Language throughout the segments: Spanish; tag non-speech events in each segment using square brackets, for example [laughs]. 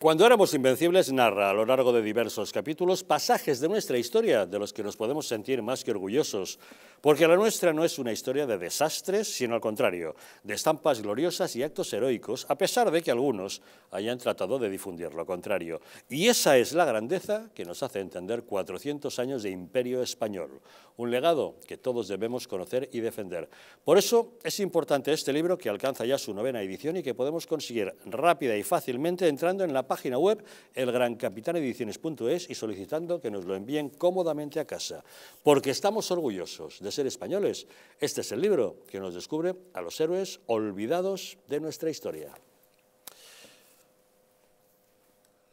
Cuando éramos invencibles narra a lo largo de diversos capítulos pasajes de nuestra historia de los que nos podemos sentir más que orgullosos, porque la nuestra no es una historia de desastres, sino al contrario, de estampas gloriosas y actos heroicos, a pesar de que algunos hayan tratado de difundir lo contrario. Y esa es la grandeza que nos hace entender 400 años de imperio español, un legado que todos debemos conocer y defender. Por eso es importante este libro que alcanza ya su novena edición y que podemos conseguir rápida y fácilmente entrando en la página web elgrancapitanediciones.es y solicitando que nos lo envíen cómodamente a casa. Porque estamos orgullosos de ser españoles. Este es el libro que nos descubre a los héroes olvidados de nuestra historia.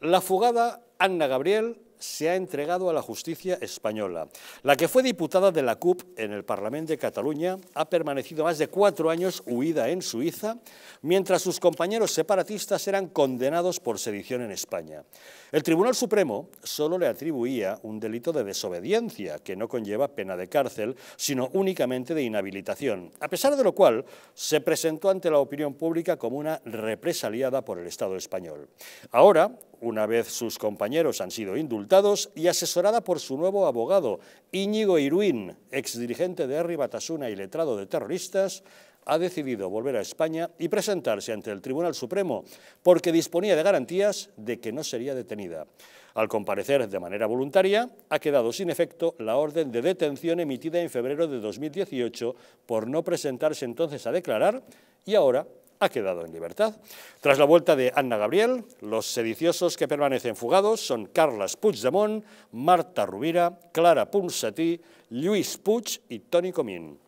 La fugada Anna Gabriel se ha entregado a la justicia española. La que fue diputada de la CUP en el Parlamento de Cataluña ha permanecido más de cuatro años huida en Suiza, mientras sus compañeros separatistas eran condenados por sedición en España. El Tribunal Supremo solo le atribuía un delito de desobediencia, que no conlleva pena de cárcel, sino únicamente de inhabilitación, a pesar de lo cual se presentó ante la opinión pública como una represaliada por el Estado español. Ahora, una vez sus compañeros han sido indultados y asesorada por su nuevo abogado, Íñigo Iruín, exdirigente de Herri Batasuna y letrado de terroristas, ha decidido volver a España y presentarse ante el Tribunal Supremo porque disponía de garantías de que no sería detenida. Al comparecer de manera voluntaria, ha quedado sin efecto la orden de detención emitida en febrero de 2018 por no presentarse entonces a declarar y ahora ha quedado en libertad. Tras la vuelta de Anna Gabriel, los sediciosos que permanecen fugados son Carles Puigdemont, Marta Rubira, Clara Ponsatí, Luis Puig y Toni Comín.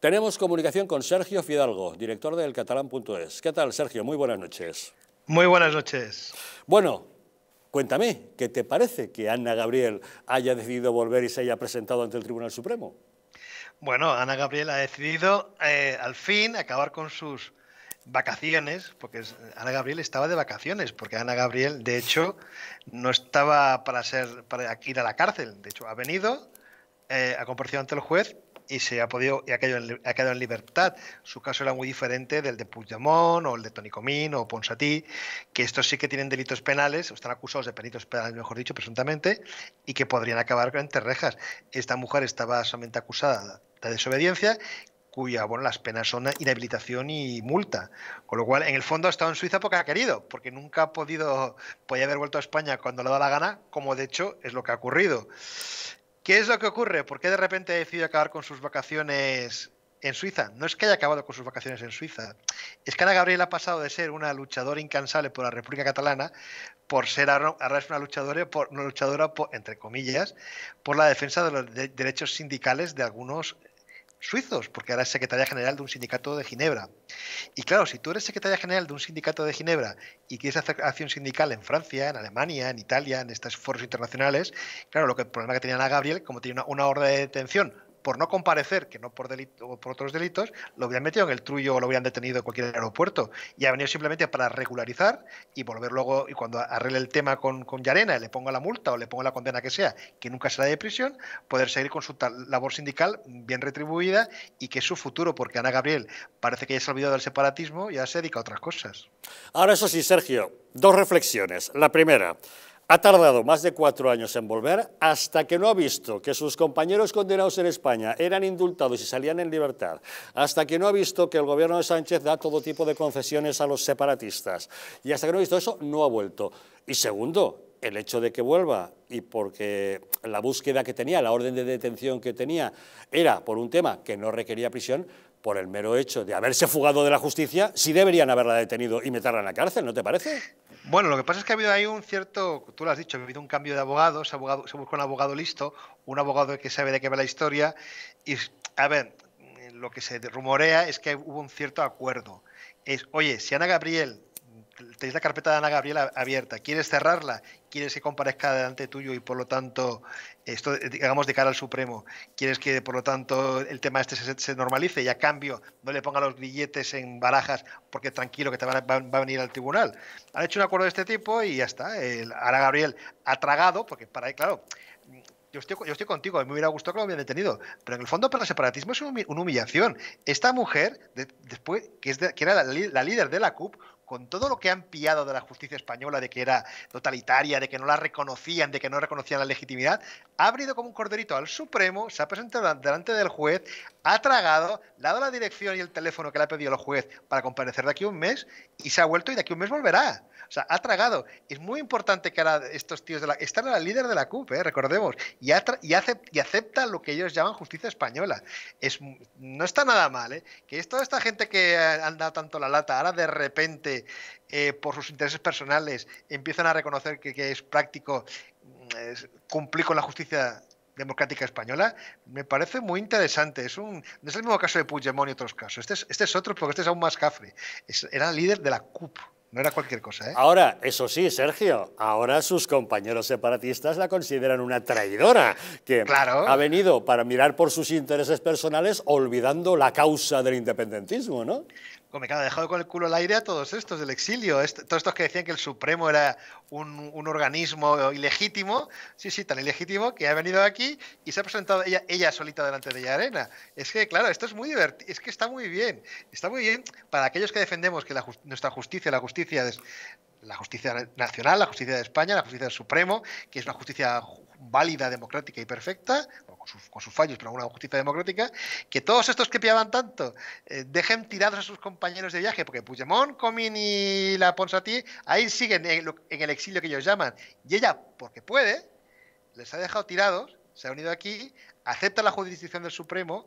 Tenemos comunicación con Sergio Fidalgo, director de catalán.es. ¿Qué tal, Sergio? Muy buenas noches. Muy buenas noches. Bueno, cuéntame, ¿qué te parece que Anna Gabriel haya decidido volver y se haya presentado ante el Tribunal Supremo? Bueno, Ana Gabriel ha decidido eh, al fin acabar con sus vacaciones, porque Ana Gabriel estaba de vacaciones, porque Ana Gabriel, de hecho, no estaba para ser para ir a la cárcel. De hecho, ha venido, eh, ha comparecido ante el juez y se ha podido y ha quedado, en, libertad. Su caso era muy diferente del de Puigdemont o el de Tony Comín o Ponsatí, que estos sí que tienen delitos penales, o están acusados de delitos penales, mejor dicho, presuntamente, y que podrían acabar entre rejas Esta mujer estaba solamente acusada de desobediencia, cuya, bueno, las penas son inhabilitación y multa. Con lo cual, en el fondo ha estado en Suiza porque ha querido, porque nunca ha podido, podía haber vuelto a España cuando le da la gana, como de hecho es lo que ha ocurrido. ¿Qué es lo que ocurre? ¿Por qué de repente ha decidido acabar con sus vacaciones en Suiza? No es que haya acabado con sus vacaciones en Suiza. Es que Ana Gabriel ha pasado de ser una luchadora incansable por la República Catalana por ser ahora una luchadora, por, una luchadora entre comillas, por la defensa de los derechos sindicales de algunos suizos, porque ahora es secretaria general de un sindicato de Ginebra. Y claro, si tú eres secretaria general de un sindicato de Ginebra y quieres hacer acción sindical en Francia, en Alemania, en Italia, en estos foros internacionales, claro, lo que el problema que tenía a Gabriel, como tiene una, una orden de detención por no comparecer, que no por delito o por otros delitos, lo hubieran metido en el trullo o lo hubieran detenido en cualquier aeropuerto. Y ha venido simplemente para regularizar y volver luego, y cuando arregle el tema con, Yarena y le ponga la multa o le ponga la condena que sea, que nunca será de prisión, poder seguir con su labor sindical bien retribuida y que su futuro, porque Ana Gabriel parece que ya se ha olvidado del separatismo y ya se dedica a otras cosas. Ahora eso sí, Sergio, dos reflexiones. La primera, ha tardado más de cuatro años en volver hasta que no ha visto que sus compañeros condenados en España eran indultados y salían en libertad, hasta que no ha visto que el gobierno de Sánchez da todo tipo de concesiones a los separatistas y hasta que no ha visto eso no ha vuelto. Y segundo, el hecho de que vuelva y porque la búsqueda que tenía, la orden de detención que tenía, era por un tema que no requería prisión, por el mero hecho de haberse fugado de la justicia, sí deberían haberla detenido y meterla en la cárcel, ¿no te parece? Bueno, lo que pasa es que ha habido ahí un cierto, tú lo has dicho, ha habido un cambio de abogados, se, abogado, se busca un abogado listo, un abogado que sabe de qué va la historia, y a ver, lo que se rumorea es que hubo un cierto acuerdo. Es, oye, si Ana Gabriel tenéis la carpeta de Ana Gabriela abierta, quieres cerrarla, quieres que comparezca delante tuyo y por lo tanto, esto eh, digamos de cara al Supremo, quieres que por lo tanto el tema este se, normalice y a cambio no le ponga los billetes en barajas porque tranquilo que te va, a venir al tribunal. Han hecho un acuerdo de este tipo y ya está. Ana Gabriel ha tragado, porque para ahí, claro, yo estoy, yo estoy, contigo, a mí me hubiera gustado que lo hubieran detenido, pero en el fondo para el separatismo es una humillación. Esta mujer, después que, era la, líder de la CUP, con todo lo que han pillado de la justicia española, de que era totalitaria, de que no la reconocían, de que no reconocían la legitimidad, ha abrido como un corderito al Supremo, se ha presentado delante del juez, ha tragado, dado la dirección y el teléfono que le ha pedido el juez para comparecer de aquí un mes y se ha vuelto y de aquí un mes volverá. O sea, ha tragado. Es muy importante que ahora estos tíos de la. Están a la líder de la CUP, eh, recordemos. Y, acepta lo que ellos llaman justicia española. Es... No está nada mal, ¿eh? Que es toda esta gente que han dado tanto la lata, ahora de repente, eh, por sus intereses personales, empiezan a reconocer que, es práctico mm, cumplir con la justicia democrática española, me parece muy interesante. Es un, no es el mismo caso de Puigdemont y otros casos. Este es, este otro, porque este es aún más cafre. era líder de la CUP. No era cualquier cosa, ¿eh? Ahora, eso sí, Sergio, ahora sus compañeros separatistas la consideran una traidora, que claro. ha venido para mirar por sus intereses personales olvidando la causa del independentismo, ¿no? me ha dejado con el culo al aire a todos estos del exilio, todos estos que decían que el Supremo era un, organismo ilegítimo, sí, sí, tan ilegítimo que ha venido aquí y se ha presentado ella, solita delante de ella arena. Es que, claro, esto es muy divertido, es que está muy bien, está muy bien para aquellos que defendemos que nuestra justicia, la justicia es la justicia nacional, la justicia de España, la justicia del Supremo, que es una justicia válida, democrática y perfecta, con sus, fallos, pero una justicia democrática, que todos estos que pillaban tanto eh, dejen tirados a sus compañeros de viaje, porque Puigdemont, Comín y la Ponsatí ahí siguen en, el exilio que ellos llaman, y ella, porque puede, les ha dejado tirados, se ha unido aquí, acepta la jurisdicción del Supremo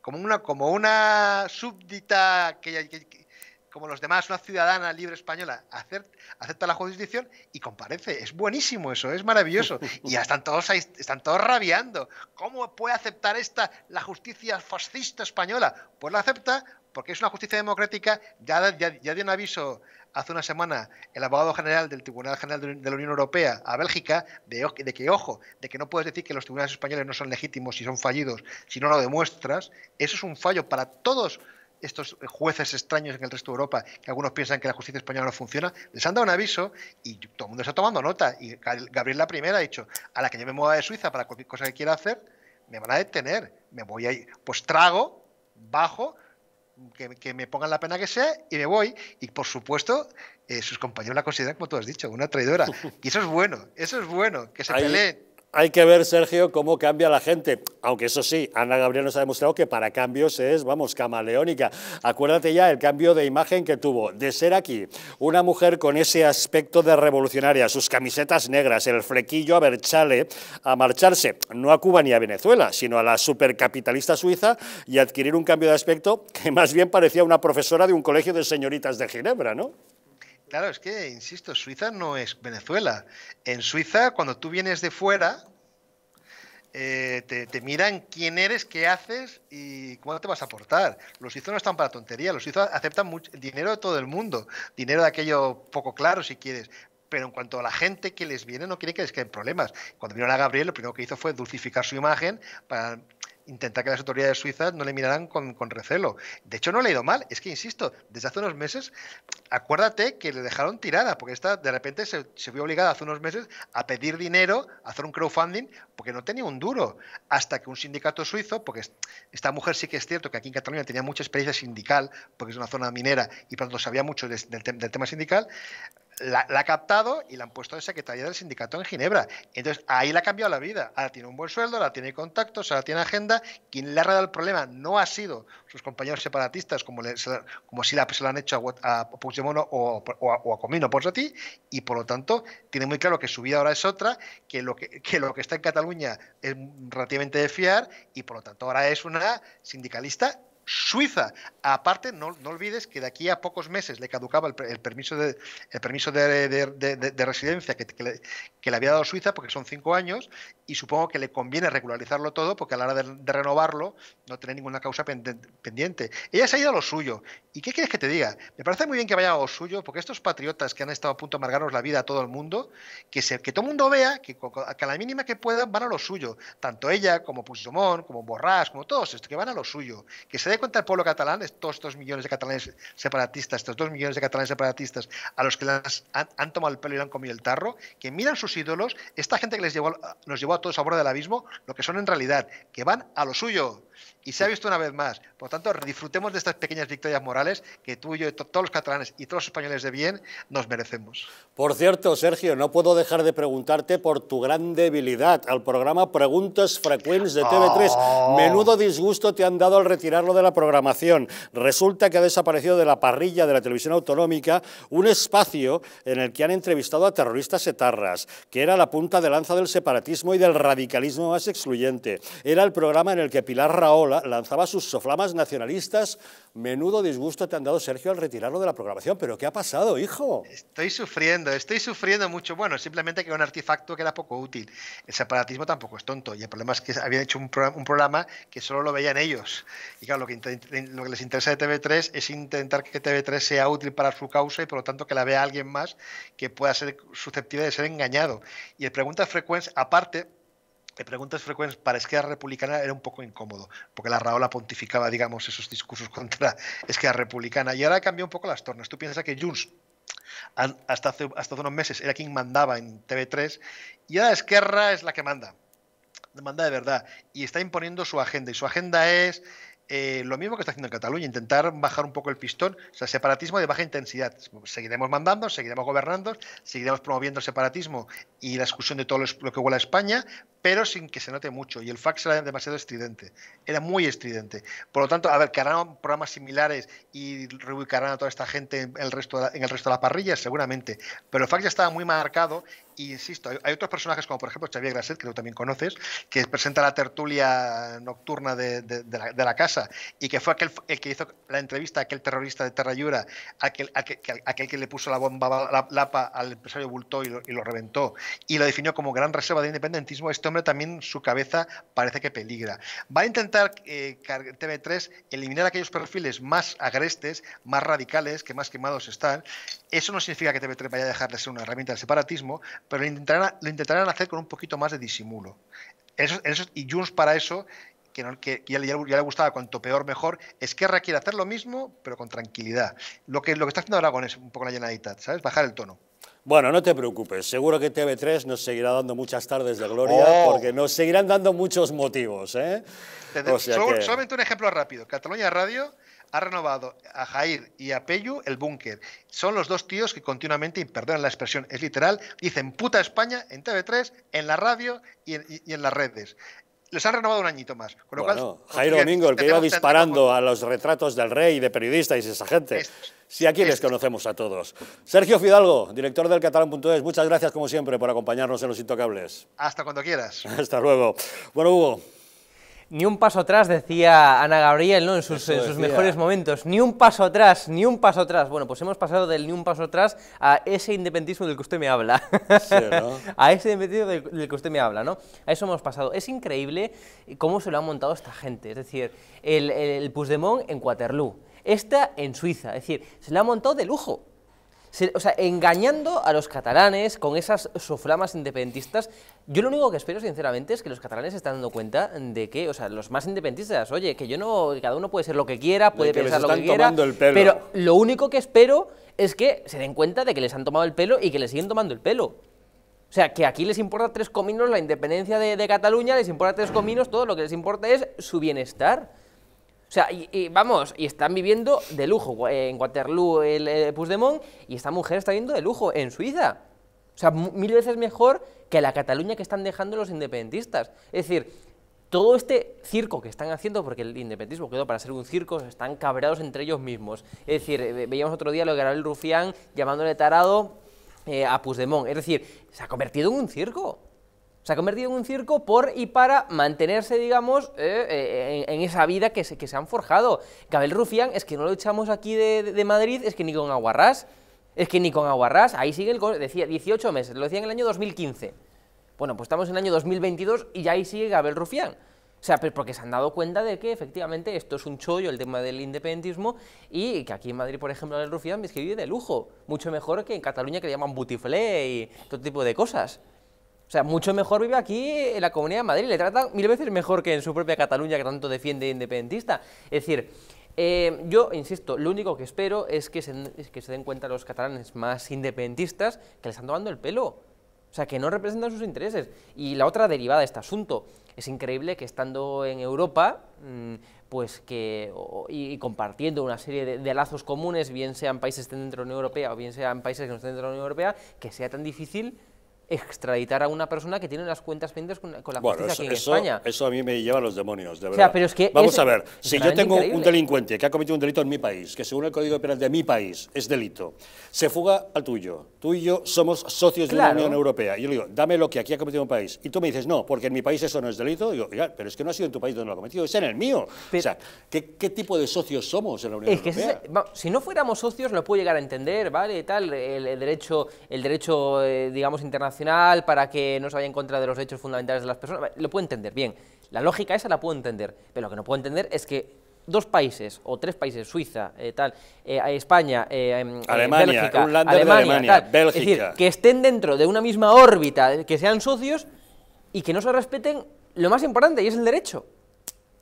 como una, como una súbdita que, que, como los demás, una ciudadana libre española, acepta la jurisdicción y comparece. Es buenísimo eso, es maravilloso. [laughs] Y ya están todos, ahí, están todos rabiando. ¿Cómo puede aceptar esta la justicia fascista española? Pues la acepta porque es una justicia democrática. Ya, ya, dio un aviso hace una semana el abogado general del Tribunal General de la Unión Europea a Bélgica de, que, ojo, de que no puedes decir que los tribunales españoles no son legítimos y son fallidos, si no lo demuestras. Eso es un fallo para todos estos jueces extraños en el resto de Europa, que algunos piensan que la justicia española no funciona, les han dado un aviso y todo el mundo está tomando nota. Y Gabriel la primera ha dicho, a la que yo me mueva de Suiza para cualquier cosa que quiera hacer, me van a detener, me voy a ir, pues trago, bajo, que, me pongan la pena que sea y me voy. Y por supuesto, eh, sus compañeros la consideran, como tú has dicho, una traidora. [laughs] Y eso es bueno, eso es bueno, que se peleen hay que ver, Sergio, cómo cambia la gente. Aunque eso sí, Ana Gabriel nos ha demostrado que para cambios es, vamos, camaleónica. Acuérdate ya el cambio de imagen que tuvo de ser aquí una mujer con ese aspecto de revolucionaria, sus camisetas negras, el flequillo a Berchale, a marcharse, no a Cuba ni a Venezuela, sino a la supercapitalista suiza y adquirir un cambio de aspecto que más bien parecía una profesora de un colegio de señoritas de Ginebra, ¿no? Claro, es que, insisto, Suiza no es Venezuela. En Suiza, cuando tú vienes de fuera, eh, te, miran quién eres, qué haces y cómo te vas a portar. Los suizos no están para tontería, los suizos aceptan mucho, dinero de todo el mundo, dinero de aquello poco claro si quieres. Pero en cuanto a la gente que les viene, no quiere que les queden problemas. Cuando vino a Gabriel, lo primero que hizo fue dulcificar su imagen para intentar que las autoridades suizas no le miraran con, recelo. De hecho, no le ha ido mal. Es que, insisto, desde hace unos meses, acuérdate que le dejaron tirada, porque esta de repente se, vio obligada hace unos meses a pedir dinero, a hacer un crowdfunding, porque no tenía un duro. Hasta que un sindicato suizo, porque esta mujer sí que es cierto que aquí en Cataluña tenía mucha experiencia sindical, porque es una zona minera y por lo tanto sabía mucho del tema sindical, la, ha captado y la han puesto de secretaria del sindicato en Ginebra. Entonces, ahí le ha cambiado la vida. Ahora tiene un buen sueldo, ahora tiene contactos, ahora tiene agenda. Quien le ha dado el problema no ha sido sus compañeros separatistas, como, como si la, se lo han hecho a, Puigdemont o, a, Comino por ti, y por lo tanto tiene muy claro que su vida ahora es otra, que lo que, que lo que está en Cataluña es relativamente de fiar, y por lo tanto ahora es una sindicalista Suiza. Aparte, no, olvides que de aquí a pocos meses le caducaba el, permiso de, el permiso de, residencia que, le, había dado Suiza, porque son cinco años, y supongo que le conviene regularizarlo todo, porque a la hora de, renovarlo no tiene ninguna causa pendiente. Ella se ha ido a lo suyo. ¿Y qué quieres que te diga? Me parece muy bien que vaya a lo suyo, porque estos patriotas que han estado a punto de amargarnos la vida a todo el mundo, que, se, que todo el mundo vea que, a la mínima que puedan van a lo suyo. Tanto ella como Puigdemont, como Borras, como todos estos, que van a lo suyo. Que se cuenta el pueblo catalán, estos dos millones de catalanes separatistas, estos dos millones de catalanes separatistas a los que han, tomado el pelo y le han comido el tarro, que miran sus ídolos, esta gente que les llevó, nos llevó a todos a bordo del abismo, lo que son en realidad, que van a lo suyo, y se ha visto una vez más. Por tanto, disfrutemos de estas pequeñas victorias morales que tú y yo, todos los catalanes y todos los españoles de bien, nos merecemos. Por cierto, Sergio, no puedo dejar de preguntarte por tu gran debilidad al programa Preguntas Frecuentes de TV3. Menudo disgusto te han dado al retirarlo de la programación. Resulta que ha desaparecido de la parrilla de la televisión autonómica un espacio en el que han entrevistado a terroristas etarras, que era la punta de lanza del separatismo y del radicalismo más excluyente. Era el programa en el que Pilar ola, lanzaba sus soflamas nacionalistas. Menudo disgusto te han dado, Sergio, al retirarlo de la programación. ¿Pero qué ha pasado, hijo? Estoy sufriendo, estoy sufriendo mucho. Bueno, simplemente que un artefacto que era poco útil. El separatismo tampoco es tonto. Y el problema es que habían hecho un, programa que solo lo veían ellos. Y claro, lo que, les interesa de TV3 es intentar que TV3 sea útil para su causa y por lo tanto que la vea alguien más que pueda ser susceptible de ser engañado. Y el pregunta frecuencia, aparte, de preguntas frecuentes para Esquerra Republicana era un poco incómodo, porque la Raola pontificaba, digamos, esos discursos [laughs] contra Esquerra Republicana. Y ahora cambió un poco las tornas. Tú piensas que Junts hasta hace, hasta hace unos meses era quien mandaba en TV3 y ahora Esquerra es la que manda, manda de verdad, y está imponiendo su agenda. Y su agenda es eh, lo mismo que está haciendo en Cataluña, intentar bajar un poco el pistón, o sea, separatismo de baja intensidad. Seguiremos mandando, seguiremos gobernando, seguiremos promoviendo el separatismo y la exclusión de todo lo que huele a España, pero sin que se note mucho. Y el fax era demasiado estridente, era muy estridente. Por lo tanto, a ver, que harán programas similares y reubicarán a toda esta gente en el resto de la, en el resto de la parrilla, seguramente. Pero el fax ya estaba muy marcado insisto, hay, otros personajes como por ejemplo Xavier Graset, que tú también conoces, que presenta la tertulia nocturna de, la, casa y que fue aquel el que hizo la entrevista a aquel terrorista de Terrayura, aquel, aquel, que le puso la bomba la, lapa al empresario Bultó y lo, reventó y lo definió como gran reserva de independentismo, este hombre también su cabeza parece que peligra. Va a intentar eh, TV3 eliminar aquellos perfiles más agrestes, más radicales, que más quemados están. Eso no significa que TV3 vaya a dejar de ser una herramienta de separatismo, pero lo intentarán, hacer con un poquito más de disimulo. Eso, y Juns para eso, que, ya, le gustaba cuanto peor mejor, es que quiere hacer lo mismo, pero con tranquilidad. Lo que, lo que está haciendo con es un poco la llenadita, ¿sabes? Bajar el tono. Bueno, no te preocupes, seguro que TV3 nos seguirá dando muchas tardes de gloria oh. porque nos seguirán dando muchos motivos. ¿eh? Solamente un ejemplo rápido, Cataluña Radio ha renovado a Jair y a Peyu el búnker. Son los dos tíos que continuamente, y perdón la expresión, es literal, dicen puta España en TV3, en la radio y en, las redes. Les han renovado un añito más. Domingo, el que iba disparando a los retratos del rey, de periodistas y esa gente. sí, aquí les conocemos a todos. Sergio Fidalgo, director del Catalán.es, muchas gracias como siempre por acompañarnos en Los Intocables. Hasta cuando quieras. [laughs] Hasta luego. Bueno, Hugo, ni un paso atrás, decía Ana Gabriel, ¿no? En sus, mejores momentos. Ni un paso atrás, ni un paso atrás. Bueno, pues hemos pasado del ni un paso atrás a ese independentismo del que usted me habla. [laughs] a ese independentismo del, que usted me habla, ¿no? A eso hemos pasado. Es increíble cómo se lo han montado esta gente. Es decir, el, el, en Waterloo, esta en Suiza. Es decir, se lo ha montado de lujo o sea, engañando a los catalanes con esas soflamas independentistas. Yo lo único que espero, sinceramente, es que los catalanes se están dando cuenta de que, o sea, los más independentistas, oye, que yo no, cada uno puede ser lo que quiera, puede pensar lo que quiera, pero lo único que espero es que se den cuenta de que les han tomado el pelo y que les siguen tomando el pelo. O sea, que aquí les importa tres cominos la independencia de, de Cataluña, les importa tres cominos, todo lo que les importa es su bienestar. O sea, y, vamos, y están viviendo de lujo eh, en Waterloo, el, el eh, y esta mujer está viviendo de lujo en Suiza. O sea, mil veces mejor que la Cataluña que están dejando los independentistas. Es decir, todo este circo que están haciendo, porque el independentismo quedó para ser un circo, están cabreados entre ellos mismos. Es decir, veíamos otro día lo que el Rufián llamándole tarado eh, a Puigdemont. Es decir, se ha convertido en un circo se ha convertido en un circo por y para mantenerse, digamos, eh, eh, en, esa vida que se, que se han forjado. Gabel Rufián es que no lo echamos aquí de, Madrid, es que ni con Aguarrás, es que ni con Aguarrás, ahí sigue el... decía 18 meses, lo decía en el año 2015. Bueno, pues estamos en el año 2022 y ya ahí sigue Gabel Rufián. O sea, porque se han dado cuenta de que efectivamente esto es un chollo, el tema del independentismo, y que aquí en Madrid, por ejemplo, el rufián es que vive de lujo, mucho mejor que en Cataluña que le llaman butiflé y todo tipo de cosas. O sea, mucho mejor vive aquí en la Comunidad de Madrid. Le tratan mil veces mejor que en su propia Cataluña que tanto defiende independentista. Es decir, eh, yo, insisto, lo único que espero es que, se, que se den cuenta los catalanes más independentistas que les están tomando el pelo. O sea, que no representan sus intereses. Y la otra derivada de este asunto, es increíble que estando en Europa, mm, pues que, y compartiendo una serie de, lazos comunes, bien sean países dentro de la Unión Europea o bien sean países que no estén dentro de la Unión Europea, que sea tan difícil extraditar a una persona que tiene unas cuentas pendientes con, la aquí en España. Eso a mí me lleva a los demonios, de verdad. Vamos a ver, si yo tengo un delincuente que ha cometido un delito en mi país, que según el Código Penal de mi país es delito, se fuga al tuyo, tú y yo somos socios de la Unión Europea, y yo le digo, dame lo que aquí ha cometido un país, y tú me dices, no, porque en mi país eso no es delito, y digo, pero es que no ha sido en tu país donde lo ha cometido, es en el mío. o sea, ¿qué, tipo de socios somos en la Unión Europea? si no fuéramos socios no puedo llegar a entender, ¿vale? Tal, el, derecho, el derecho eh, digamos, internacional para que no se vaya en contra de los derechos fundamentales de las personas. Lo puedo entender, bien. La lógica esa la puedo entender. Pero lo que no puedo entender es que dos países o tres países, Suiza, eh, tal, eh, España, eh, em, Alemania, Bélgica, que estén dentro de una misma órbita, que sean socios y que no se respeten lo más importante y es el derecho.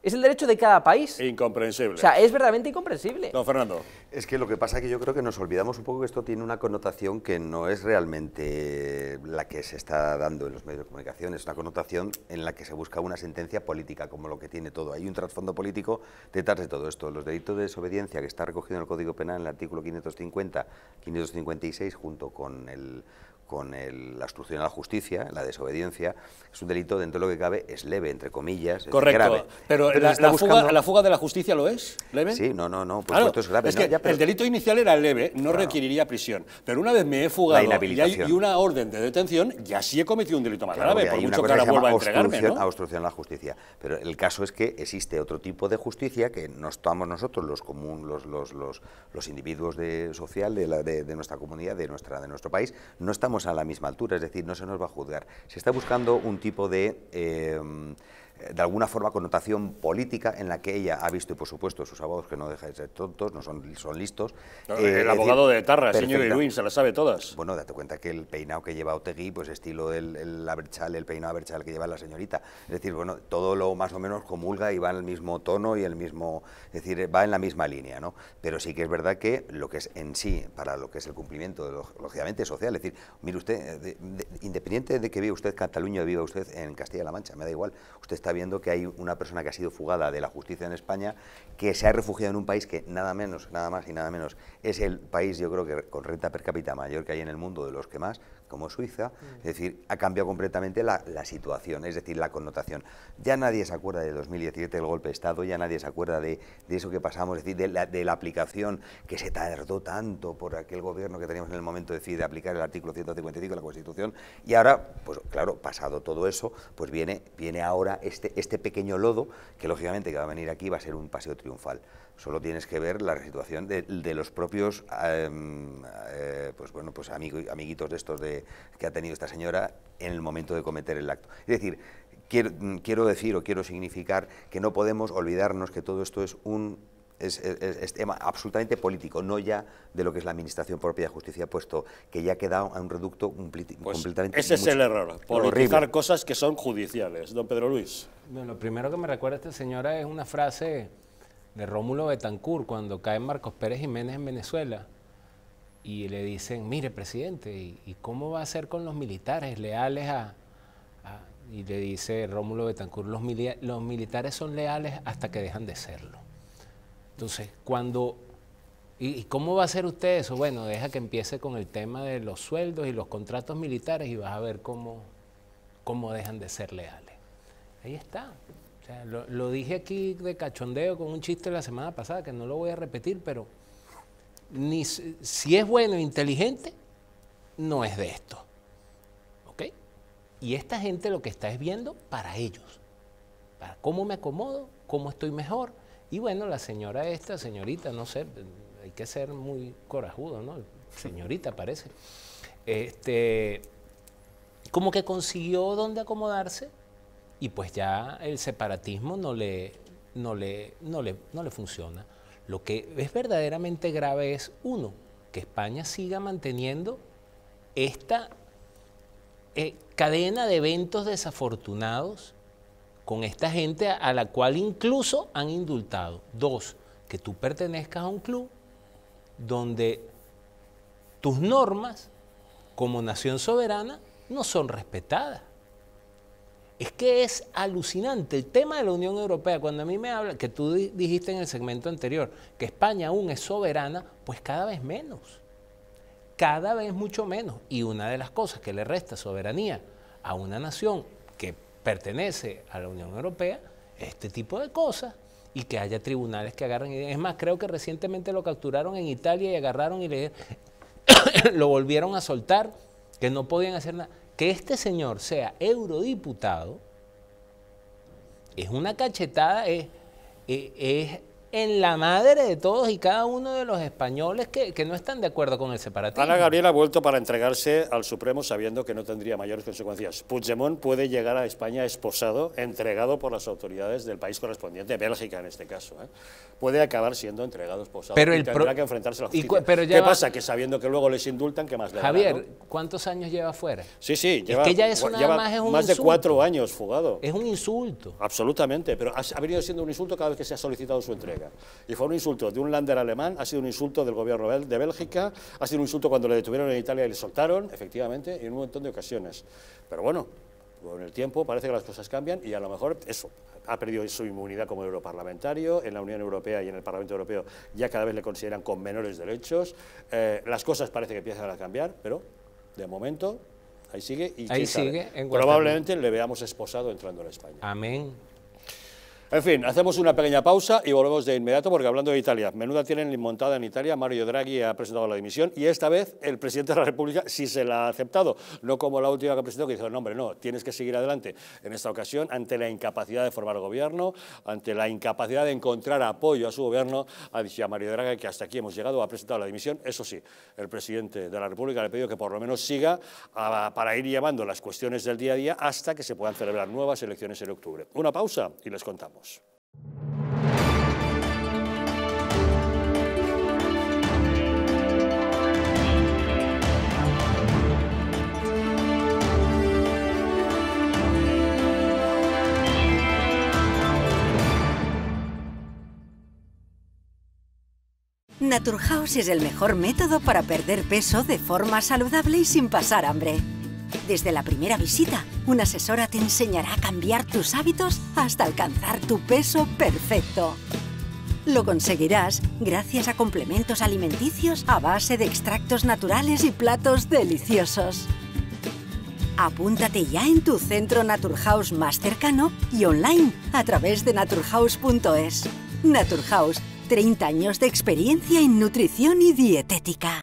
Es el derecho de cada país. Incomprensible. O sea, es verdaderamente incomprensible. Don Fernando. Es que lo que pasa es que yo creo que nos olvidamos un poco que esto tiene una connotación que no es realmente la que se está dando en los medios de comunicación, es una connotación en la que se busca una sentencia política, como lo que tiene todo. Hay un trasfondo político detrás de todo esto. Los delitos de desobediencia que está recogido en el Código Penal en el artículo 550, 556, junto con el con la obstrucción a la justicia, la desobediencia, es un delito dentro de lo que cabe, es leve, entre comillas, Correcto. grave. Pero, la, fuga, de la justicia lo es, leve? Sí, no, no, no, el delito inicial era leve, no requeriría prisión. Pero una vez me he fugado y hay una orden de detención, ya sí he cometido un delito más grave, por mucho que ahora vuelva a entregarme, ¿no? a obstrucción a la justicia. Pero el caso es que existe otro tipo de justicia que no estamos nosotros, los común, los, los, los, individuos de, social de, la, de nuestra comunidad, de, nuestra, de nuestro país, no estamos a la misma altura, es decir, no se nos va a juzgar. Se está buscando un tipo de eh, de alguna forma connotación política en la que ella ha visto, y por supuesto sus abogados, que no dejan de ser tontos, no son, son listos. Eh, el abogado de Tarra, señor Irwin, se la sabe todas. Bueno, date cuenta que el peinado que lleva Otegui, pues estilo del el, aberchal, el peinado aberchal que lleva la señorita. Es decir, bueno, todo lo más o menos comulga y va en el mismo tono y el mismo, es decir, va en la misma línea, ¿no? Pero sí que es verdad que lo que es en sí, para lo que es el cumplimiento, lógicamente, social, es decir, mire usted, eh, independiente de que viva usted Cataluña o viva usted en Castilla-La Mancha, me da igual, usted está viendo que hay una persona que ha sido fugada de la justicia en España, que se ha refugiado en un país que nada menos, nada más y nada menos, es el país, yo creo que con renta per cápita mayor que hay en el mundo, de los que más, como Suiza, mm. es decir, ha cambiado completamente la, situación, es decir, la connotación. Ya nadie se acuerda de 2017, del golpe de Estado, ya nadie se acuerda de, eso que pasamos, es decir, de la, aplicación que se tardó tanto por aquel gobierno que teníamos en el momento de, decir, de aplicar el artículo 155 de la Constitución, y ahora, pues claro, pasado todo eso, pues viene, viene ahora este, este pequeño lodo, que lógicamente que va a venir aquí va a ser un paseo triunfal. Solo tienes que ver la situación de, los propios em, eh, pues bueno, pues amiguitos de estos de, que ha tenido esta señora en el momento de cometer el acto. Es decir, quiero, mm, quiero decir o quiero significar que no podemos olvidarnos que todo esto es un es, tema absolutamente político, no ya de lo que es la administración propia de justicia, puesto que ya ha quedado a un reducto completamente pues completamente. Ese es el error, por cosas que son judiciales. Don Pedro Luis. Bueno, lo primero que me recuerda esta señora es una frase de Rómulo Betancourt cuando cae Marcos Pérez Jiménez en Venezuela y le dicen, mire presidente, ¿y, cómo va a ser con los militares leales a, y le dice Rómulo Betancourt, los, los militares son leales hasta que dejan de serlo. Entonces, cuando ¿Y, cómo va a ser usted eso? Bueno, deja que empiece con el tema de los sueldos y los contratos militares y vas a ver cómo, cómo dejan de ser leales. Ahí está lo, dije aquí de cachondeo con un chiste la semana pasada, que no lo voy a repetir, pero ni, si es bueno e inteligente, no es de esto. ¿Ok? Y esta gente lo que está es viendo para ellos. Para cómo me acomodo, cómo estoy mejor. Y bueno, la señora esta, señorita, no sé, hay que ser muy corajudo, ¿no? Señorita parece. Este, como que consiguió dónde acomodarse y pues ya el separatismo no le, no le, no le, no le funciona. Lo que es verdaderamente grave es, uno, que España siga manteniendo esta eh, cadena de eventos desafortunados con esta gente a, la cual incluso han indultado. Dos, que tú pertenezcas a un club donde tus normas como nación soberana no son respetadas. Es que es alucinante el tema de la Unión Europea. Cuando a mí me habla, que tú dijiste en el segmento anterior, que España aún es soberana, pues cada vez menos. Cada vez mucho menos. Y una de las cosas que le resta soberanía a una nación que pertenece a la Unión Europea, este tipo de cosas, y que haya tribunales que agarren. Es más, creo que recientemente lo capturaron en Italia y agarraron y le, [coughs] lo volvieron a soltar, que no podían hacer nada que este señor sea eurodiputado es una cachetada, es, es, en la madre de todos y cada uno de los españoles que, no están de acuerdo con el separatismo. Ana Gabriel ha vuelto para entregarse al Supremo sabiendo que no tendría mayores consecuencias. Puigdemont puede llegar a España esposado, entregado por las autoridades del país correspondiente, Bélgica en este caso. ¿eh? Puede acabar siendo entregado esposado pero y el tendrá que enfrentarse a la justicia. ¿Qué pasa? Que sabiendo que luego les indultan, ¿qué más le Javier, ¿cuántos años lleva fuera? Sí, sí, lleva, es que ya más, es un más de cuatro años fugado. Es un insulto. Absolutamente, pero ha venido siendo un insulto cada vez que se ha solicitado su entrega. Y fue un insulto de un lander alemán, ha sido un insulto del gobierno de Bélgica, ha sido un insulto cuando le detuvieron en Italia y le soltaron, efectivamente, en un montón de ocasiones. Pero bueno, con el tiempo parece que las cosas cambian y a lo mejor eso, ha perdido su inmunidad como europarlamentario, en la Unión Europea y en el Parlamento Europeo ya cada vez le consideran con menores derechos, eh, las cosas parece que empiezan a cambiar, pero de momento ahí sigue y probablemente le veamos esposado entrando a España. Amén. En fin, hacemos una pequeña pausa y volvemos de inmediato porque hablando de Italia, menuda tienen montada en Italia, Mario Draghi ha presentado la dimisión y esta vez el presidente de la República sí se la ha aceptado, no como la última que presentó que dijo, no hombre, no, tienes que seguir adelante. En esta ocasión, ante la incapacidad de formar gobierno, ante la incapacidad de encontrar apoyo a su gobierno, ha dicho a Mario Draghi que hasta aquí hemos llegado, ha presentado la dimisión, eso sí, el presidente de la República le ha pedido que por lo menos siga para ir llamando las cuestiones del día a día hasta que se puedan celebrar nuevas elecciones en octubre. Una pausa y les contamos. Naturhaus es el mejor método para perder peso de forma saludable y sin pasar hambre. Desde la primera visita, una asesora te enseñará a cambiar tus hábitos hasta alcanzar tu peso perfecto. Lo conseguirás gracias a complementos alimenticios a base de extractos naturales y platos deliciosos. Apúntate ya en tu centro Naturhaus más cercano y online a través de naturhaus.es. Naturhaus, 30 años de experiencia en nutrición y dietética.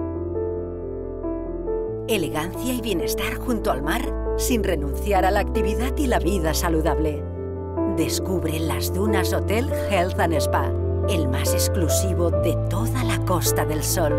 elegancia y bienestar junto al mar sin renunciar a la actividad y la vida saludable. Descubre las Dunas Hotel Health and Spa, el más exclusivo de toda la Costa del Sol.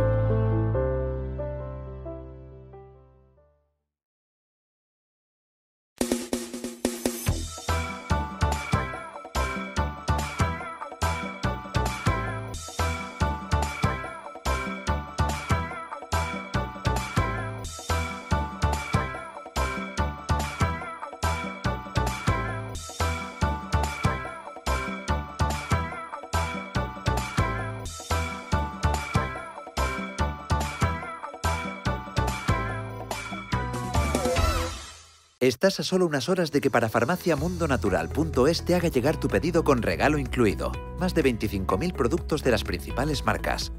Estás a solo unas horas de que para farmaciamundonatural.es te haga llegar tu pedido con regalo incluido. Más de 25.000 productos de las principales marcas.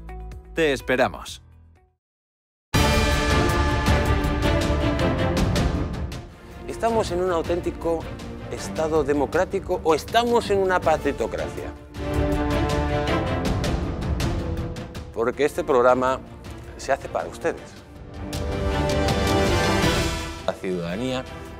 Te esperamos. ¿Estamos en un auténtico Estado democrático o estamos en una patitocracia? Porque este programa se hace para ustedes. La ciudadanía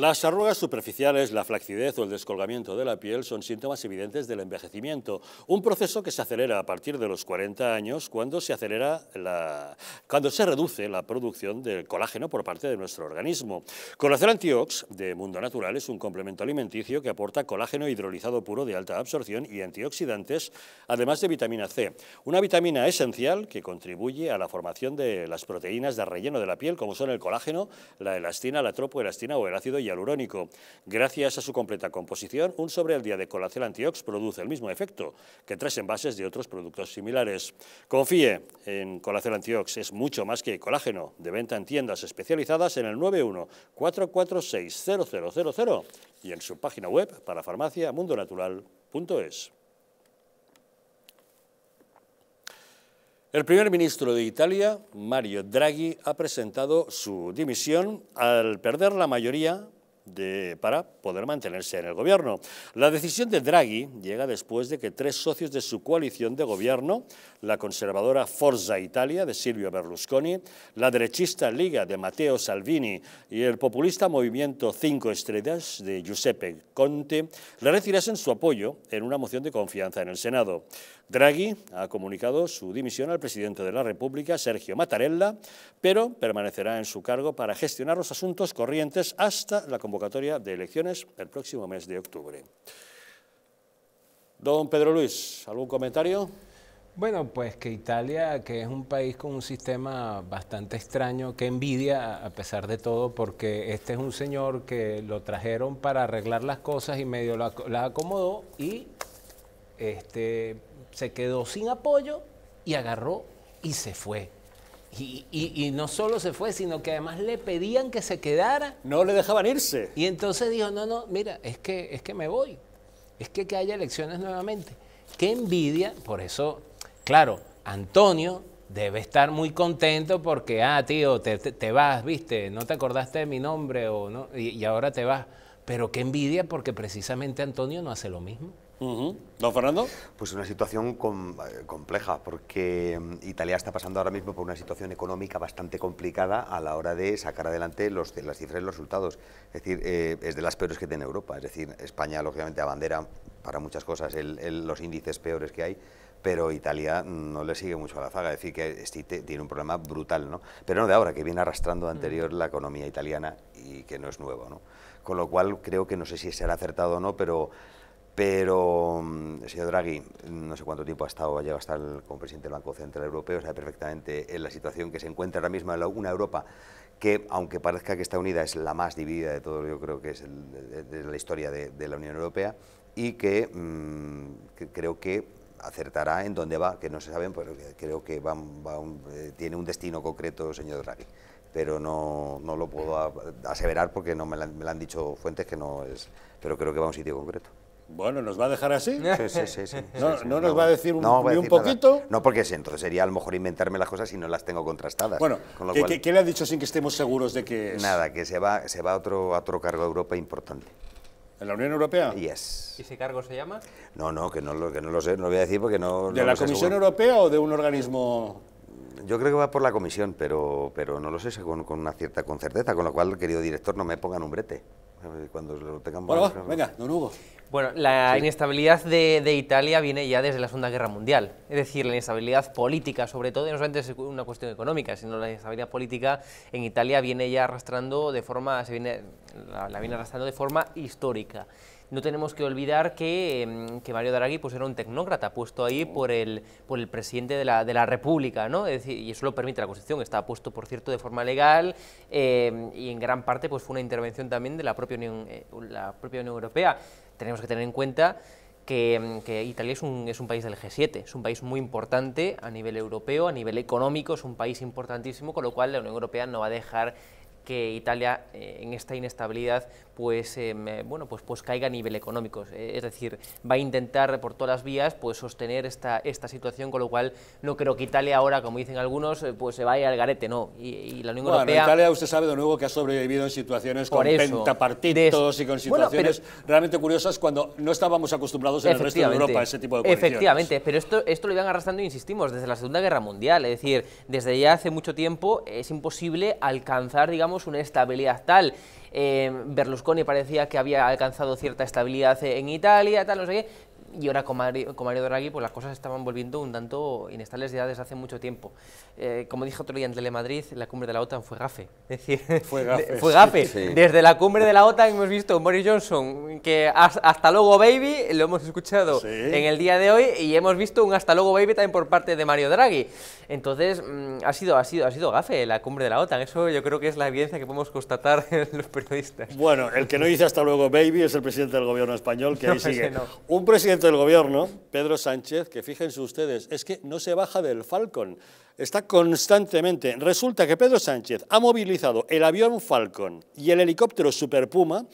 Las arrugas superficiales, la flacidez o el descolgamiento de la piel son síntomas evidentes del envejecimiento, un proceso que se acelera a partir de los 40 años cuando se acelera la, cuando se reduce la producción del colágeno por parte de nuestro organismo. Conocer Antiox de Mundo Natural es un complemento alimenticio que aporta colágeno hidrolizado puro de alta absorción y antioxidantes, además de vitamina C, una vitamina esencial que contribuye a la formación de las proteínas de relleno de la piel como son el colágeno, la elastina, la tropoelastina o el ácido Gracias a su completa composición, un sobre al día de Colacel Antiox produce el mismo efecto que tres envases de otros productos similares. Confíe en Colacel Antiox, es mucho más que colágeno, de venta en tiendas especializadas en el 91446000 y en su página web para farmacia mundonatural.es. El primer ministro de Italia, Mario Draghi, ha presentado su dimisión al perder la mayoría para poder mantenerse en el gobierno. La decisión de Draghi llega después de que tres socios de su coalición de gobierno, la conservadora Forza Italia de Silvio Berlusconi, la derechista Liga de Matteo Salvini y el populista Movimiento Cinco Estrellas de Giuseppe Conte, le retirasen su apoyo en una moción de confianza en el Senado. Draghi ha comunicado su dimisión al presidente de la República, Sergio Mattarella, pero permanecerá en su cargo para gestionar los asuntos corrientes hasta la convocatoria de elecciones el próximo mes de octubre. Don Pedro Luis, ¿algún comentario? Bueno, pues que Italia, que es un país con un sistema bastante extraño, que envidia a pesar de todo, porque este es un señor que lo trajeron para arreglar las cosas y medio las acomodó y este, se quedó sin apoyo y agarró y se fue. Y, no solo se fue, sino que además le pedían que se quedara. No le dejaban irse. Y entonces dijo, no, no, mira, es que, es que me voy. Es que, que haya elecciones nuevamente. Qué envidia. Por eso, claro, Antonio debe estar muy contento porque, ah, tío, te, te, vas, viste, no te acordaste de mi nombre o no, y, y ahora te vas. Pero qué envidia porque precisamente Antonio no hace lo mismo. ¿No, ¿Don Fernando? Pues una situación eh, compleja, porque mm, Italia está pasando ahora mismo por una situación económica bastante complicada a la hora de sacar adelante los, las cifras y los resultados. Es decir, eh, es de las peores que tiene Europa. Es decir, España, lógicamente, abandera para muchas cosas los índices peores que hay, pero Italia mm, no le sigue mucho a la zaga, es decir, que tiene un problema brutal, ¿no? Pero no de ahora, que viene arrastrando mm. anterior la economía italiana y que no es nuevo, ¿no? Con lo cual creo que no sé si será acertado o no, pero pero mm, señor Draghi, no sé cuánto tiempo ha estado, llega a estar como presidente del Banco Central Europeo, sabe perfectamente en eh, la situación que se encuentra ahora mismo en una Europa que, aunque parezca que está unida, es la más dividida de todo, yo creo que es de, la historia de, la Unión Europea, y mm, que, creo que acertará en dónde va, que no se saben, pero pues, eh, creo que eh, tiene un destino concreto, señor Draghi. Pero no, no lo puedo aseverar porque no me, me lo han dicho fuentes que no es, pero creo que va a un sitio concreto. Bueno, ¿nos va a dejar así? Sí, sí, sí. ¿No, nos va a decir un, un poquito? No, porque entonces sería a lo mejor inventarme las cosas si no las tengo contrastadas. Bueno, ¿qué, le ha dicho sin que estemos seguros de que Nada, que se va, se va a, otro, a otro cargo de Europa importante. ¿En la Unión Europea? Yes. ¿Y ese cargo se llama? No, no, que no lo, que no lo sé, no lo voy a decir porque no... ¿De la Comisión Europea o de un organismo...? Yo creo que va por la comisión, pero, pero no lo sé con, una cierta con certeza, con lo cual, querido director, no me pongan un brete. Eh, cuando lo Bueno, venga, Bueno, la inestabilidad de, Italia viene ya desde la Segunda Guerra Mundial. Es decir, la inestabilidad política, sobre todo, y no solamente es una cuestión económica, sino la inestabilidad política en Italia viene ya arrastrando de forma, se viene, la viene arrastrando de forma histórica no tenemos que olvidar em, que, Mario Draghi pues, era un tecnócrata puesto ahí por el, por el presidente de la, República, ¿no? Es decir, y eso lo permite la Constitución, está puesto, por cierto, de forma legal em, y en gran parte pues, fue una intervención también de la propia Unión, eh, la propia Unión Europea. Tenemos que tener en cuenta que, em, Italia es un, es un, país del G7, es un país muy importante a nivel europeo, a nivel económico, es un país importantísimo, con lo cual la Unión Europea no va a dejar que Italia eh, en esta inestabilidad pues, eh, bueno, pues, pues caiga a nivel económico. Eh, es decir, va a intentar por todas las vías pues, sostener esta, esta situación, con lo cual no creo que Italia ahora, como dicen algunos, eh, pues se vaya al garete, no. Y, la Unión bueno, Italia usted sabe de nuevo que ha sobrevivido en situaciones con eso, pentapartitos y con situaciones realmente curiosas cuando no estábamos acostumbrados en el resto de Europa a ese tipo de condiciones. Efectivamente, pero esto, esto lo iban arrastrando, insistimos, desde la Segunda Guerra Mundial. Es decir, desde ya hace mucho tiempo es imposible alcanzar, digamos, una estabilidad tal. Eh, Berlusconi parecía que había alcanzado cierta estabilidad eh, en Italia, tal, no sé qué, y ahora con Mario, Draghi pues las cosas estaban volviendo un tanto inestables ya desde hace mucho tiempo. Eh, como dije otro día en Telemadrid, la cumbre de la OTAN fue gafe. [laughs] Es decir, [laughs] fue gafe. [laughs] Desde la cumbre de la OTAN hemos visto Boris Johnson que hasta luego baby lo hemos escuchado en el día de hoy y hemos visto un hasta luego baby también por parte de Mario Draghi. Entonces mm, ha sido ha sido ha sido gafe la cumbre de la OTAN. Eso yo creo que es la evidencia que podemos constatar los periodistas. Bueno, el que no dice hasta luego baby es el presidente del gobierno español que ahí sigue. Un presidente del gobierno, Pedro Sánchez, que fíjense ustedes, es que no se baja del Falcon, está constantemente. Resulta que Pedro Sánchez ha movilizado el avión Falcon y el helicóptero Super Puma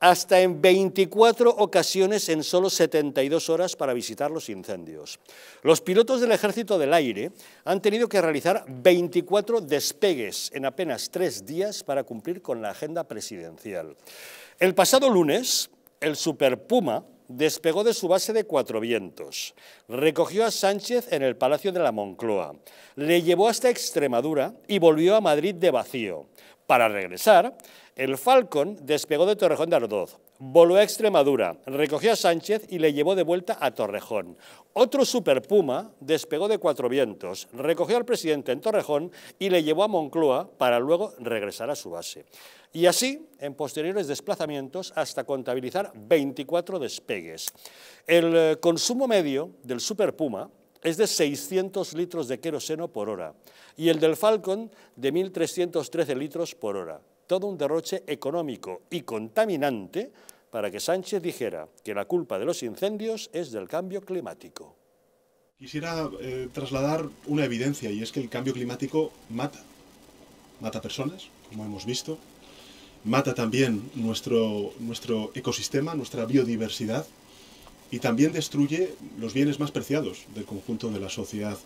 hasta en 24 ocasiones en solo 72 horas para visitar los incendios. Los pilotos del Ejército del Aire han tenido que realizar 24 despegues en apenas tres días para cumplir con la agenda presidencial. El pasado lunes, el Super Puma despegó de su base de Cuatro Vientos, recogió a Sánchez en el Palacio de la Moncloa, le llevó hasta Extremadura y volvió a Madrid de vacío. Para regresar, el Falcon despegó de Torrejón de Ardoz, voló a Extremadura, recogió a Sánchez y le llevó de vuelta a Torrejón. Otro Super Puma despegó de Cuatro Vientos, recogió al presidente en Torrejón y le llevó a Moncloa para luego regresar a su base. Y así, en posteriores desplazamientos, hasta contabilizar 24 despegues. El eh, consumo medio del Super Puma es de 600 litros de queroseno por hora y el del Falcon de 1.313 litros por hora. Todo un derroche económico y contaminante para que Sánchez dijera que la culpa de los incendios es del cambio climático. Quisiera eh, trasladar una evidencia y es que el cambio climático mata. Mata personas, como hemos visto. Mata también nuestro, nuestro ecosistema, nuestra biodiversidad, y también destruye los bienes más preciados del conjunto de la sociedad.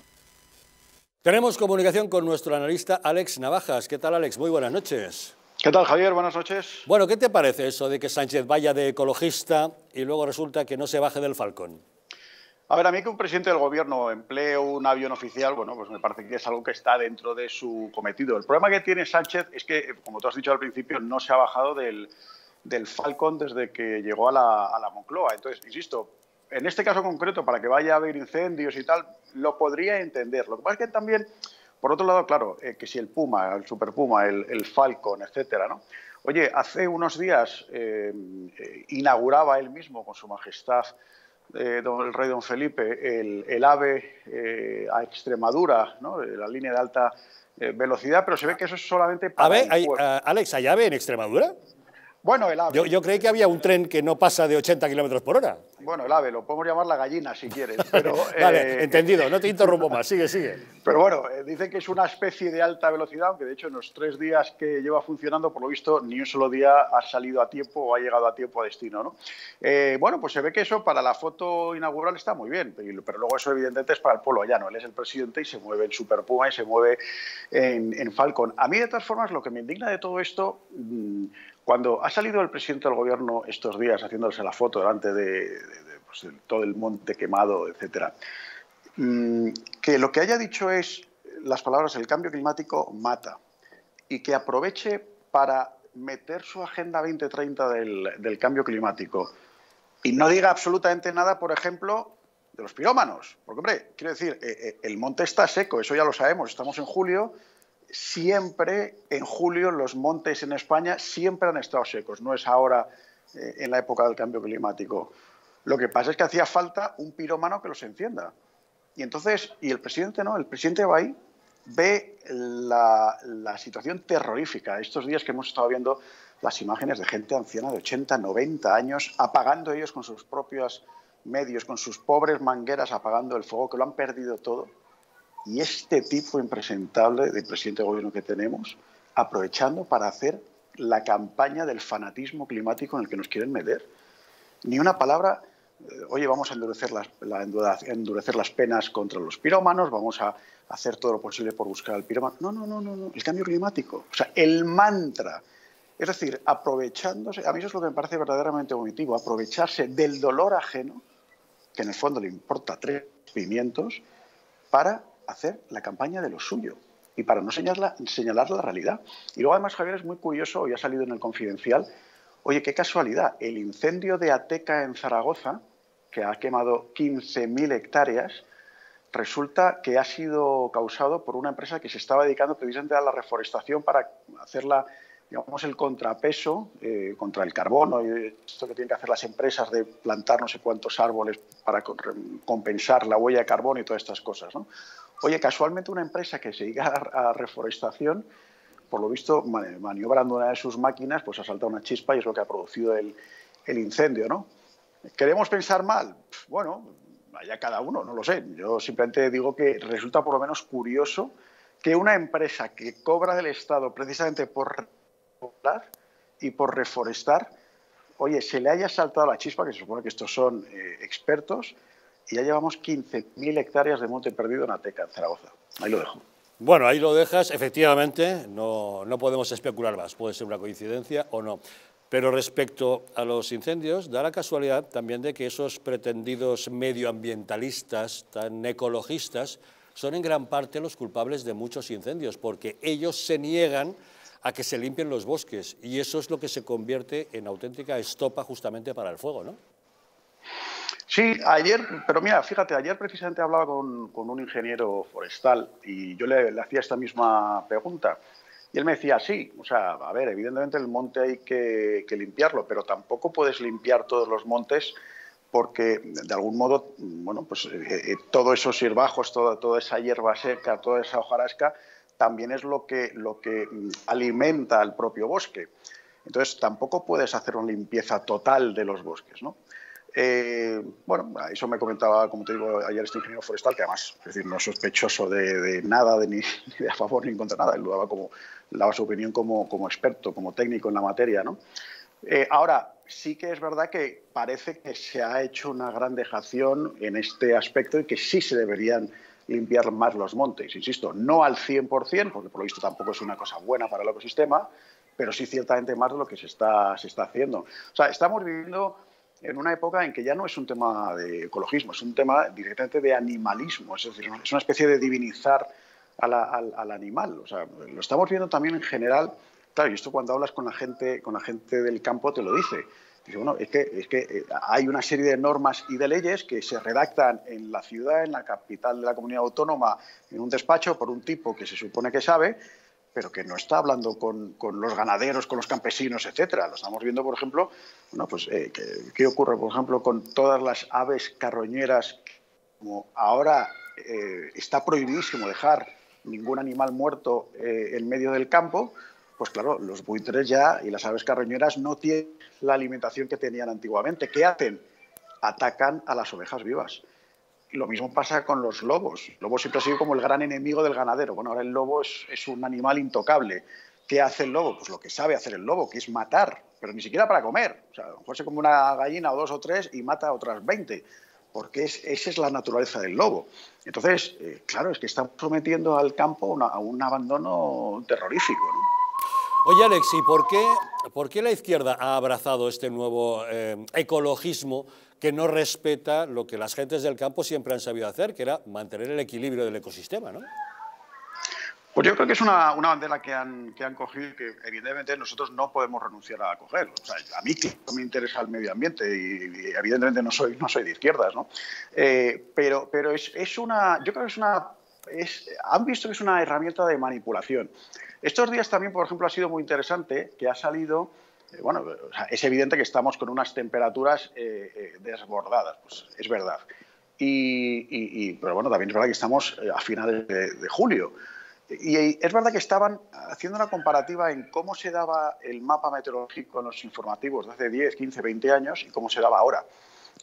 Tenemos comunicación con nuestro analista Alex Navajas. ¿Qué tal, Alex? Muy buenas noches. ¿Qué tal, Javier? Buenas noches. Bueno, ¿qué te parece eso de que Sánchez vaya de ecologista y luego resulta que no se baje del Falcón? A ver, a mí que un presidente del gobierno emplee un avión oficial, bueno, pues me parece que es algo que está dentro de su cometido. El problema que tiene Sánchez es que, como tú has dicho al principio, no se ha bajado del, del Falcon desde que llegó a la, Moncloa. Entonces, insisto, en este caso concreto, para que vaya a haber incendios y tal, lo podría entender. Lo que pasa es que también, por otro lado, claro, eh, que si el Puma, el Super Puma, el, el Falcon, etcétera, ¿no? Oye, hace unos días eh, eh, inauguraba él mismo con su majestad don, el rey don Felipe el, AVE a Extremadura, ¿no? la línea de alta velocidad, pero se ve que eso es solamente para... A Alex, ¿hay AVE en Extremadura? Bueno, el ave. Yo, creí que había un tren que no pasa de 80 kilómetros por hora. Bueno, el ave, lo podemos llamar la gallina si quieres. [laughs] vale, eh, entendido, eh, no te interrumpo más, sigue, sigue. [laughs] Pero bueno, eh, dicen que es una especie de alta velocidad, aunque de hecho en los tres días que lleva funcionando, por lo visto, ni un solo día ha salido a tiempo o ha llegado a tiempo a destino. ¿no? bueno, pues se ve que eso para la foto inaugural está muy bien, pero luego eso evidentemente es para el pueblo no, Él es el presidente y se mueve en Superpuma y se mueve en, en Falcon. A mí, de todas formas, lo que me indigna de todo esto, mm, cuando ha salido el presidente del gobierno estos días haciéndose la foto delante de, pues, todo el monte quemado, etcétera, mm, que lo que haya dicho es las palabras el cambio climático mata y que aproveche para meter su agenda 2030 del, cambio climático y no diga absolutamente nada, por ejemplo, de los pirómanos. Porque, hombre, quiero decir, eh, eh, el monte está seco, eso ya lo sabemos, estamos en julio, siempre en julio los montes en España siempre han estado secos, no es ahora eh, en la época del cambio climático. Lo que pasa es que hacía falta un pirómano que los encienda. Y entonces, y el presidente no, el presidente va ahí, ve la, la situación terrorífica. Estos días que hemos estado viendo las imágenes de gente anciana de 80, 90 años, apagando ellos con sus propios medios, con sus pobres mangueras, apagando el fuego, que lo han perdido todo y este tipo impresentable de presidente de gobierno que tenemos, aprovechando para hacer la campaña del fanatismo climático en el que nos quieren meter. Ni una palabra, eh, oye, vamos a endurecer las, la, endurecer las penas contra los pirómanos, vamos a hacer todo lo posible por buscar al pirómano. No, no, no, no, no, el cambio climático. O sea, el mantra. Es decir, aprovechándose, a mí eso es lo que me parece verdaderamente vomitivo, aprovecharse del dolor ajeno, que en el fondo le importa tres pimientos, para hacer la campaña de lo suyo y para no señalar, la realidad. Y luego además Javier es muy curioso, hoy ha salido en el confidencial, oye, qué casualidad, el incendio de Ateca en Zaragoza, que ha quemado 15.000 hectáreas, resulta que ha sido causado por una empresa que se estaba dedicando precisamente a la reforestación para hacerla digamos, el contrapeso eh, contra el carbono y esto que tienen que hacer las empresas de plantar no sé cuántos árboles para compensar la huella de carbono y todas estas cosas. ¿no? Oye, casualmente una empresa que se llega a, reforestación, por lo visto, maniobrando una de sus máquinas, pues ha saltado una chispa y es lo que ha producido el, incendio, ¿no? ¿Queremos pensar mal? Bueno, allá cada uno, no lo sé. Yo simplemente digo que resulta por lo menos curioso que una empresa que cobra del Estado precisamente por reforestar y por reforestar, oye, se le haya saltado la chispa, que se supone que estos son eh, expertos, y ya llevamos 15.000 hectáreas de monte perdido en Ateca, en Zaragoza. Ahí lo dejo. Bueno, ahí lo dejas, efectivamente, no, no podemos especular más, puede ser una coincidencia o no. Pero respecto a los incendios, da la casualidad también de que esos pretendidos medioambientalistas, tan ecologistas, son en gran parte los culpables de muchos incendios, porque ellos se niegan a que se limpien los bosques y eso es lo que se convierte en auténtica estopa justamente para el fuego, ¿no? Sí, ayer, pero mira, fíjate, ayer precisamente hablaba con, un ingeniero forestal y yo le, hacía esta misma pregunta. Y él me decía, sí, o sea, a ver, evidentemente el monte hay que, limpiarlo, pero tampoco puedes limpiar todos los montes porque de algún modo, bueno, pues eh, eh, todos esos sirbajos, toda, toda esa hierba seca, toda esa hojarasca, también es lo que, lo que mm, alimenta al propio bosque. Entonces, tampoco puedes hacer una limpieza total de los bosques, ¿no? Eh, bueno, eso me comentaba, como te digo, ayer este ingeniero forestal, que además, es decir, no es sospechoso de, nada, de [laughs] ni, de a favor ni en contra nada, él daba, como, daba su opinión como, experto, como técnico en la materia, ¿no? Eh, ahora, sí que es verdad que parece que se ha hecho una gran dejación en este aspecto y que sí se deberían limpiar más los montes, insisto, no al 100%, porque por lo visto tampoco es una cosa buena para el ecosistema, pero sí ciertamente más de lo que se está, se está haciendo. O sea, estamos viviendo en una época en que ya no es un tema de ecologismo, es un tema directamente de animalismo, es decir, es una especie de divinizar al, animal. O sea, lo estamos viendo también en general, claro, y esto cuando hablas con la gente, con la gente del campo te lo dice. Dice, bueno, es que, es que eh, hay una serie de normas y de leyes que se redactan en la ciudad, en la capital de la comunidad autónoma, en un despacho por un tipo que se supone que sabe, pero que no está hablando con, los ganaderos, con los campesinos, etcétera. Lo estamos viendo, por ejemplo, pues, eh, ¿qué, ocurre, por ejemplo, con todas las aves carroñeras? Como ahora eh, está prohibidísimo dejar ningún animal muerto eh, en medio del campo, pues claro, los buitres ya y las aves carroñeras no tienen la alimentación que tenían antiguamente. ¿Qué hacen? Atacan a las ovejas vivas. Lo mismo pasa con los lobos. El lobo siempre ha sido como el gran enemigo del ganadero. Bueno, ahora el lobo es, un animal intocable. ¿Qué hace el lobo? Pues lo que sabe hacer el lobo, que es matar, pero ni siquiera para comer. O sea, a lo mejor se come una gallina o dos o tres y mata a otras 20, porque esa es la naturaleza del lobo. Entonces, eh, claro, es que están sometiendo al campo a un abandono terrorífico. Oye, Alex, ¿y por qué, la izquierda ha abrazado este nuevo eh, ecologismo? que no respeta lo que las gentes del campo siempre han sabido hacer, que era mantener el equilibrio del ecosistema, ¿no? Pues yo creo que es una, bandera que han, que han cogido y que evidentemente nosotros no podemos renunciar a coger. O sea, a mí me interesa el medio ambiente y, evidentemente no soy, no soy de izquierdas, ¿no? Eh, pero pero es, es, una, yo creo que es una, es, han visto que es una herramienta de manipulación. Estos días también, por ejemplo, ha sido muy interesante que ha salido eh, bueno, eh, es evidente que estamos con unas temperaturas eh, desbordadas, pues, es verdad. Y, pero bueno, también es verdad que estamos a finales de, julio. Y es verdad que estaban haciendo una comparativa en cómo se daba el mapa meteorológico en los informativos de hace 10, 15, 20 años y cómo se daba ahora.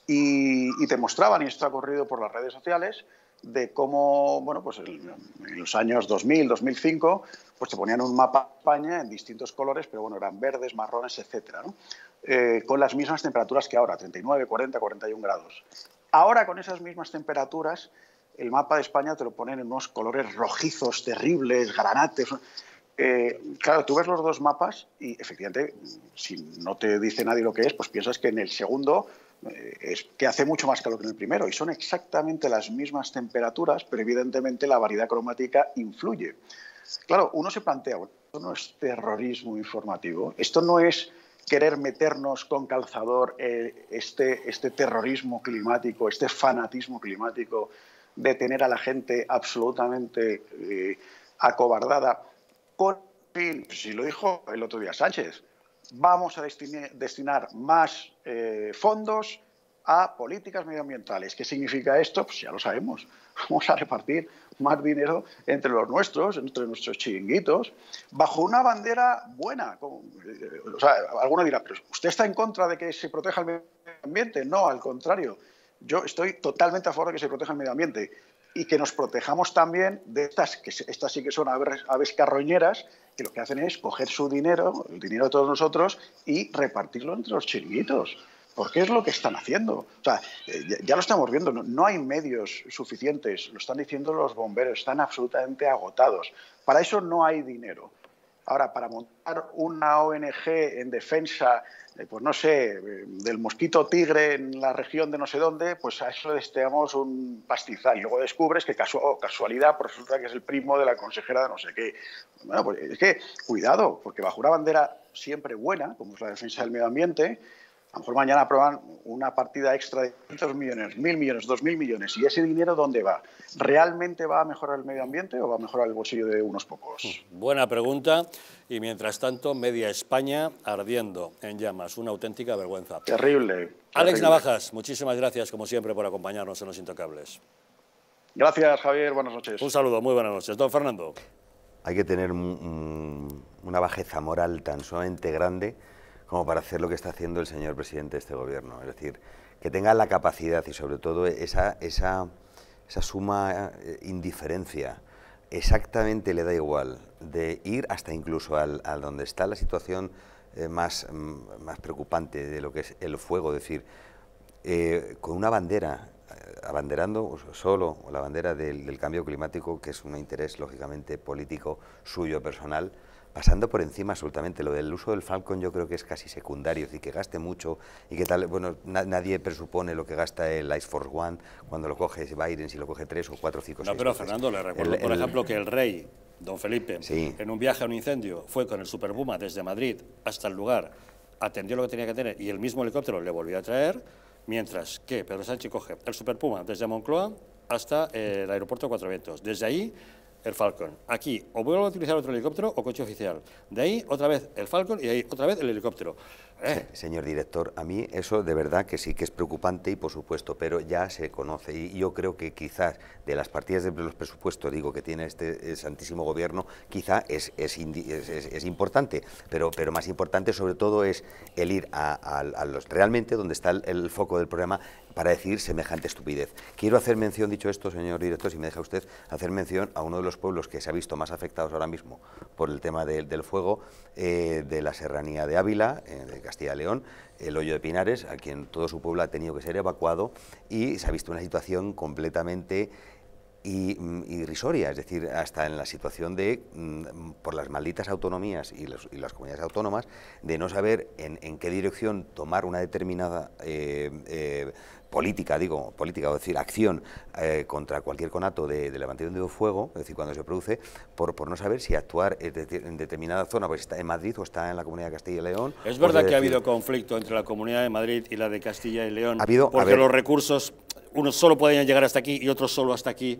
Y, te mostraban, y esto ha corrido por las redes sociales, de cómo, bueno, pues en los años 2000, 2005, pues se ponían un mapa de España en distintos colores, pero bueno, eran verdes, marrones, etcétera, eh, con las mismas temperaturas que ahora, 39, 40, 41 grados. Ahora, con esas mismas temperaturas, el mapa de España te lo ponen en unos colores rojizos, terribles, granates. Eh, claro, tú ves los dos mapas y efectivamente, si no te dice nadie lo que es, pues piensas que en el segundo eh, que hace mucho más calor que en el primero y son exactamente las mismas temperaturas, pero evidentemente la variedad cromática influye. Claro, uno se plantea, esto no es terrorismo informativo, esto no es querer meternos con calzador eh, este, este, terrorismo climático, este fanatismo climático, de tener a la gente absolutamente eh, acobardada con si lo dijo el otro día Sánchez, vamos a destinar más eh, fondos a políticas medioambientales. ¿Qué significa esto? Pues ya lo sabemos. [laughs] Vamos a repartir más dinero entre los nuestros, entre nuestros chiringuitos, bajo una bandera buena. con eh, o alguno dirá, pero ¿usted está en contra de que se proteja el medio ambiente? No, al contrario. Yo estoy totalmente a favor de que se proteja el medio ambiente y que nos protejamos también de estas, que estas sí que son aves, carroñeras, que lo que hacen es coger su dinero, el dinero de todos nosotros, y repartirlo entre los chiringuitos. Porque es lo que están haciendo. O sea, eh, ya, lo estamos viendo, no, hay medios suficientes, lo están diciendo los bomberos, están absolutamente agotados. Para eso no hay dinero. Ahora, para montar una ONG en defensa, pues no sé, del mosquito tigre en la región de no sé dónde, pues a eso deseamos un pastizal. Y luego descubres que oh, casualidad, pues resulta que es el primo de la consejera de no sé qué. Bueno, pues es que cuidado, porque bajo una bandera siempre buena, como es la defensa del medio ambiente, a lo mejor mañana aprueban una partida extra de 500 millones, 1.000 millones, 2.000 millones. ¿Y ese dinero dónde va? ¿Realmente va a mejorar el medio ambiente o va a mejorar el bolsillo de unos pocos? Hmm, buena pregunta. Y mientras tanto, media España ardiendo en llamas. Una auténtica vergüenza. Terrible. Alex Navajas, muchísimas gracias, como siempre, por acompañarnos en Los Intocables. Gracias, Javier. Buenas noches. Un saludo. Muy buenas noches. Don Fernando. Hay que tener una bajeza moral tan sumamente grande como para hacer lo que está haciendo el señor presidente de este gobierno. Es decir, que tenga la capacidad y sobre todo esa, esa, suma eh, indiferencia, exactamente le da igual, de ir hasta incluso al, donde está la situación eh, mm, más, preocupante de lo que es el fuego, es decir, eh, con una bandera, abanderando solo la bandera del cambio climático, que es un interés lógicamente político suyo, personal, pasando por encima absolutamente. Lo del uso del Falcon yo creo que es casi secundario, es decir, que gaste mucho y que tal, bueno, nadie presupone lo que gasta el Ice Force One cuando lo coge Biden, si lo coge tres o cuatro, cinco, No, pero Fernando, le recuerdo, por ejemplo, que el rey, don Felipe, en un viaje a un incendio, fue con el Super Puma desde Madrid hasta el lugar, atendió lo que tenía que tener y el mismo helicóptero le volvió a traer, mientras que Pedro Sánchez coge el Super Puma desde Moncloa hasta eh, el aeropuerto de Cuatro Vientos. Desde ahí el Falcon. Aquí o vuelvo a utilizar otro helicóptero o coche oficial. De ahí otra vez el Falcon y de ahí otra vez el helicóptero. Eh, señor director, a mí eso de verdad que sí que es preocupante y por supuesto, pero ya se conoce y yo creo que quizás de las partidas de los presupuestos, digo, que tiene este santísimo gobierno, quizá es, es, importante, pero, pero más importante sobre todo es el ir a, los realmente donde está el, foco del programa para decir semejante estupidez. Quiero hacer mención, dicho esto, señor director, si me deja usted, hacer mención a uno de los pueblos que se ha visto más afectados ahora mismo por el tema del fuego, eh, de la serranía de Ávila, eh, de Castilla León, el hoyo de Pinares, a quien todo su pueblo ha tenido que ser evacuado y se ha visto una situación completamente mm, irrisoria, es decir, hasta en la situación de, mm, por las malditas autonomías y, las comunidades autónomas, de no saber en, qué dirección tomar una determinada eh, eh, política, digo, política, o decir, acción eh, contra cualquier conato de, de levantamiento de fuego, es decir, cuando se produce, por, no saber si actuar eh, en determinada zona, pues está en Madrid o está en la Comunidad de Castilla y León. Es verdad que ha habido conflicto entre la Comunidad de Madrid y la de Castilla y León, porque los recursos, unos solo pueden llegar hasta aquí y otros solo hasta aquí.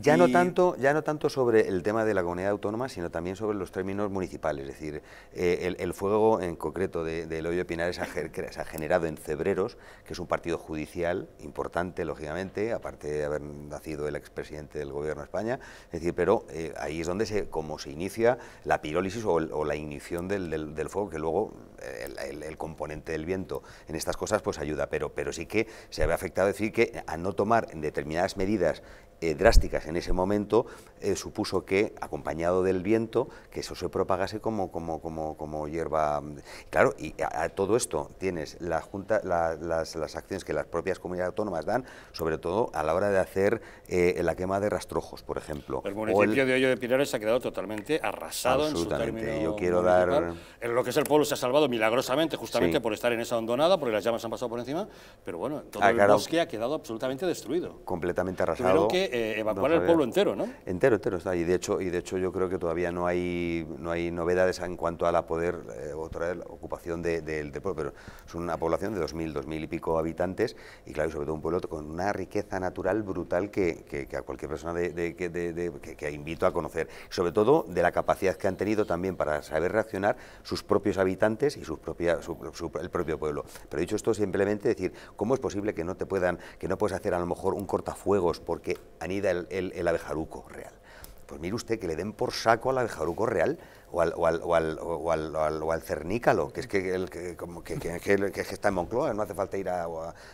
Ya, no tanto, ya no tanto sobre el tema de la comunidad autónoma, sino también sobre los términos municipales. Es decir, eh, el, fuego en concreto de, de Pinares Pinar se ha, generado en Cebreros, que es un partido judicial importante, lógicamente, aparte de haber nacido el expresidente del gobierno de España. Es decir, pero eh, ahí es donde se, como se inicia la pirólisis o, la ignición del, fuego, que luego eh, el, componente del viento en estas cosas pues ayuda, pero, pero sí que se había afectado decir que a no tomar determinadas medidas eh, drásticas en ese momento eh, supuso que, acompañado del viento, que eso se propagase como, como, como, como hierba. Mm, claro, y a, todo esto tienes la junta, las, acciones que las propias comunidades autónomas dan, sobre todo a la hora de hacer eh, la quema de rastrojos, por ejemplo. El municipio de Hoyo de se ha quedado totalmente arrasado en su término Yo quiero dar... En lo que es el pueblo se ha salvado milagrosamente, justamente por estar en esa hondonada, porque las llamas han pasado por encima, pero bueno, todo ah, el bosque ha quedado absolutamente destruido. Completamente arrasado. Eh, evacuar el pueblo entero, ¿no? Entero, entero está. Y de hecho, y de hecho yo creo que todavía no hay no hay novedades en cuanto a la poder eh, otra vez, ocupación del de, pueblo, pero es una población de 2.000, 2.000 y pico habitantes y claro, sobre todo un pueblo con una riqueza natural brutal que, a cualquier persona de, que, invito a conocer. Sobre todo de la capacidad que han tenido también para saber reaccionar sus propios habitantes y sus propia, el propio pueblo. Pero dicho esto, simplemente decir, ¿cómo es posible que no te puedan, que no puedes hacer a lo mejor un cortafuegos porque anida el, el, abejaruco real. Pues mire usted, que le den por saco al abejaruco real o al, o al, o al, cernícalo, que es que, como está en Moncloa, no hace falta ir a,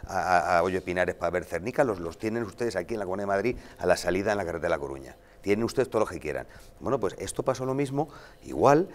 a, a, Pinares para ver cernícalos, los tienen ustedes aquí en la Comunidad de Madrid a la salida en la carretera de La Coruña. Tienen ustedes todo lo que quieran. Bueno, pues esto pasó lo mismo, igual,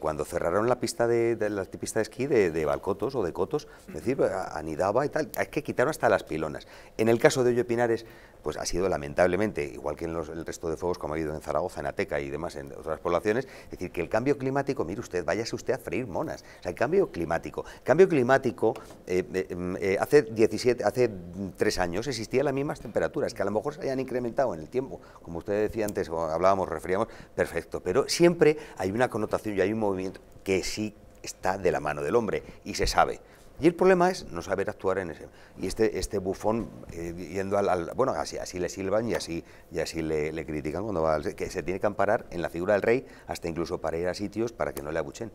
cuando, cerraron la pista de, la pista de esquí de, Balcotos o de Cotos, es decir, anidaba y tal, es que quitaron hasta las pilonas. En el caso de Hoyo Pinares, pues ha sido lamentablemente, igual que en el resto de fuegos como ha habido en Zaragoza, en Ateca y demás, en otras poblaciones, es decir, que el cambio climático, mire usted, váyase usted a freír monas, o sea, el cambio climático. cambio climático, eh, eh, mm, eh, hace 17, hace 3 años existían las mismas temperaturas, que a lo mejor se hayan incrementado en el tiempo, como usted decía antes, o hablábamos, referíamos, perfecto, pero siempre hay una connotación hay un movimiento que sí está de la mano del hombre y se sabe. Y el problema es no saber actuar en ese. Y este, este bufón, eh, yendo al, Bueno, así, así le silban y así, y así le, critican cuando va al, que se tiene que amparar en la figura del rey, hasta incluso para ir a sitios para que no le abuchen.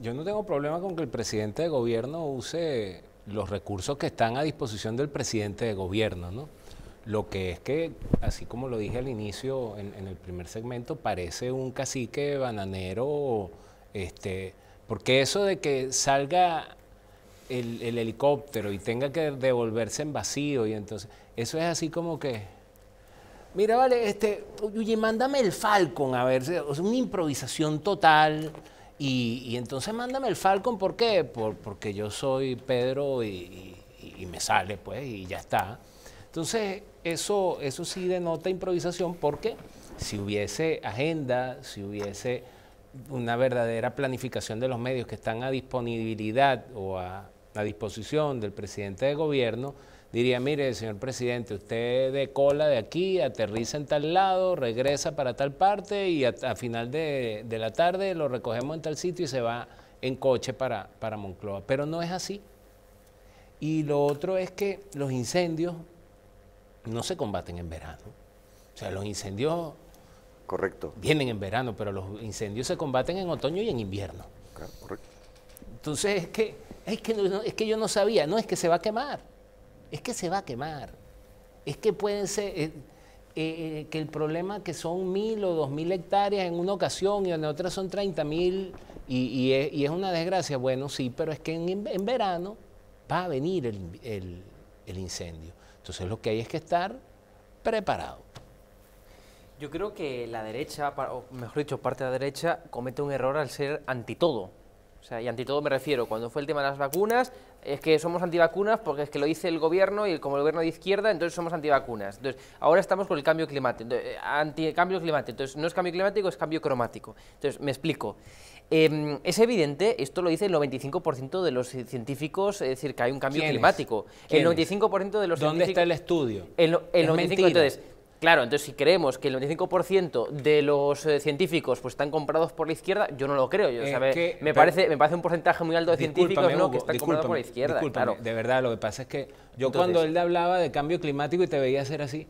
Yo no tengo problema con que el presidente de gobierno use los recursos que están a disposición del presidente de gobierno, ¿no? Lo que es que, así como lo dije al inicio, en, el primer segmento, parece un cacique bananero, este, porque eso de que salga el, helicóptero y tenga que devolverse en vacío y entonces, eso es así como que, mira, vale, este, oye, mándame el Falcon, a ver, es una improvisación total. Y, entonces mándame el Falcon, ¿por qué? Por, porque yo soy Pedro y, y me sale, pues, y ya está. Entonces, eso, eso sí denota improvisación porque si hubiese agenda, si hubiese una verdadera planificación de los medios que están a disponibilidad o a, disposición del presidente de gobierno, diría, mire, señor presidente, usted decola de aquí, aterriza en tal lado, regresa para tal parte y a, final de, la tarde lo recogemos en tal sitio y se va en coche para, para Moncloa. Pero no es así. Y lo otro es que los incendios no se combaten en verano. O sea, los incendios correcto. vienen en verano, pero los incendios se combaten en otoño y en invierno. correcto. Entonces, es que, es, que es que yo no sabía, no es que se va a quemar, es que se va a quemar. Es que pueden ser, eh, eh, que el problema que son mil o dos mil hectáreas en una ocasión y en otra son treinta mil y, es, una desgracia, bueno, sí, pero es que en, verano va a venir el incendio. Entonces lo que hay es que estar preparado. Yo creo que la derecha, o mejor dicho, parte de la derecha, comete un error al ser anti todo. O sea, y anti todo me refiero, cuando fue el tema de las vacunas, es que somos antivacunas porque es que lo dice el gobierno y como el gobierno de izquierda, entonces somos antivacunas. Entonces, ahora estamos con el cambio climático, eh, anti cambio climático. Entonces, no es cambio climático, es cambio cromático. Entonces, me explico. Em, es evidente, esto lo dice el 95% de los científicos, es decir, que hay un cambio climático. El 95% de los científicos? ¿Dónde está el estudio? El, entonces, Claro, entonces si creemos que el 95% de los eh, científicos pues están comprados por la izquierda, yo no lo creo. Yo, me, parece, me parece un porcentaje muy alto de científicos que están comprados por la izquierda. De verdad, lo que pasa es que yo cuando él hablaba de cambio climático y te veía ser así,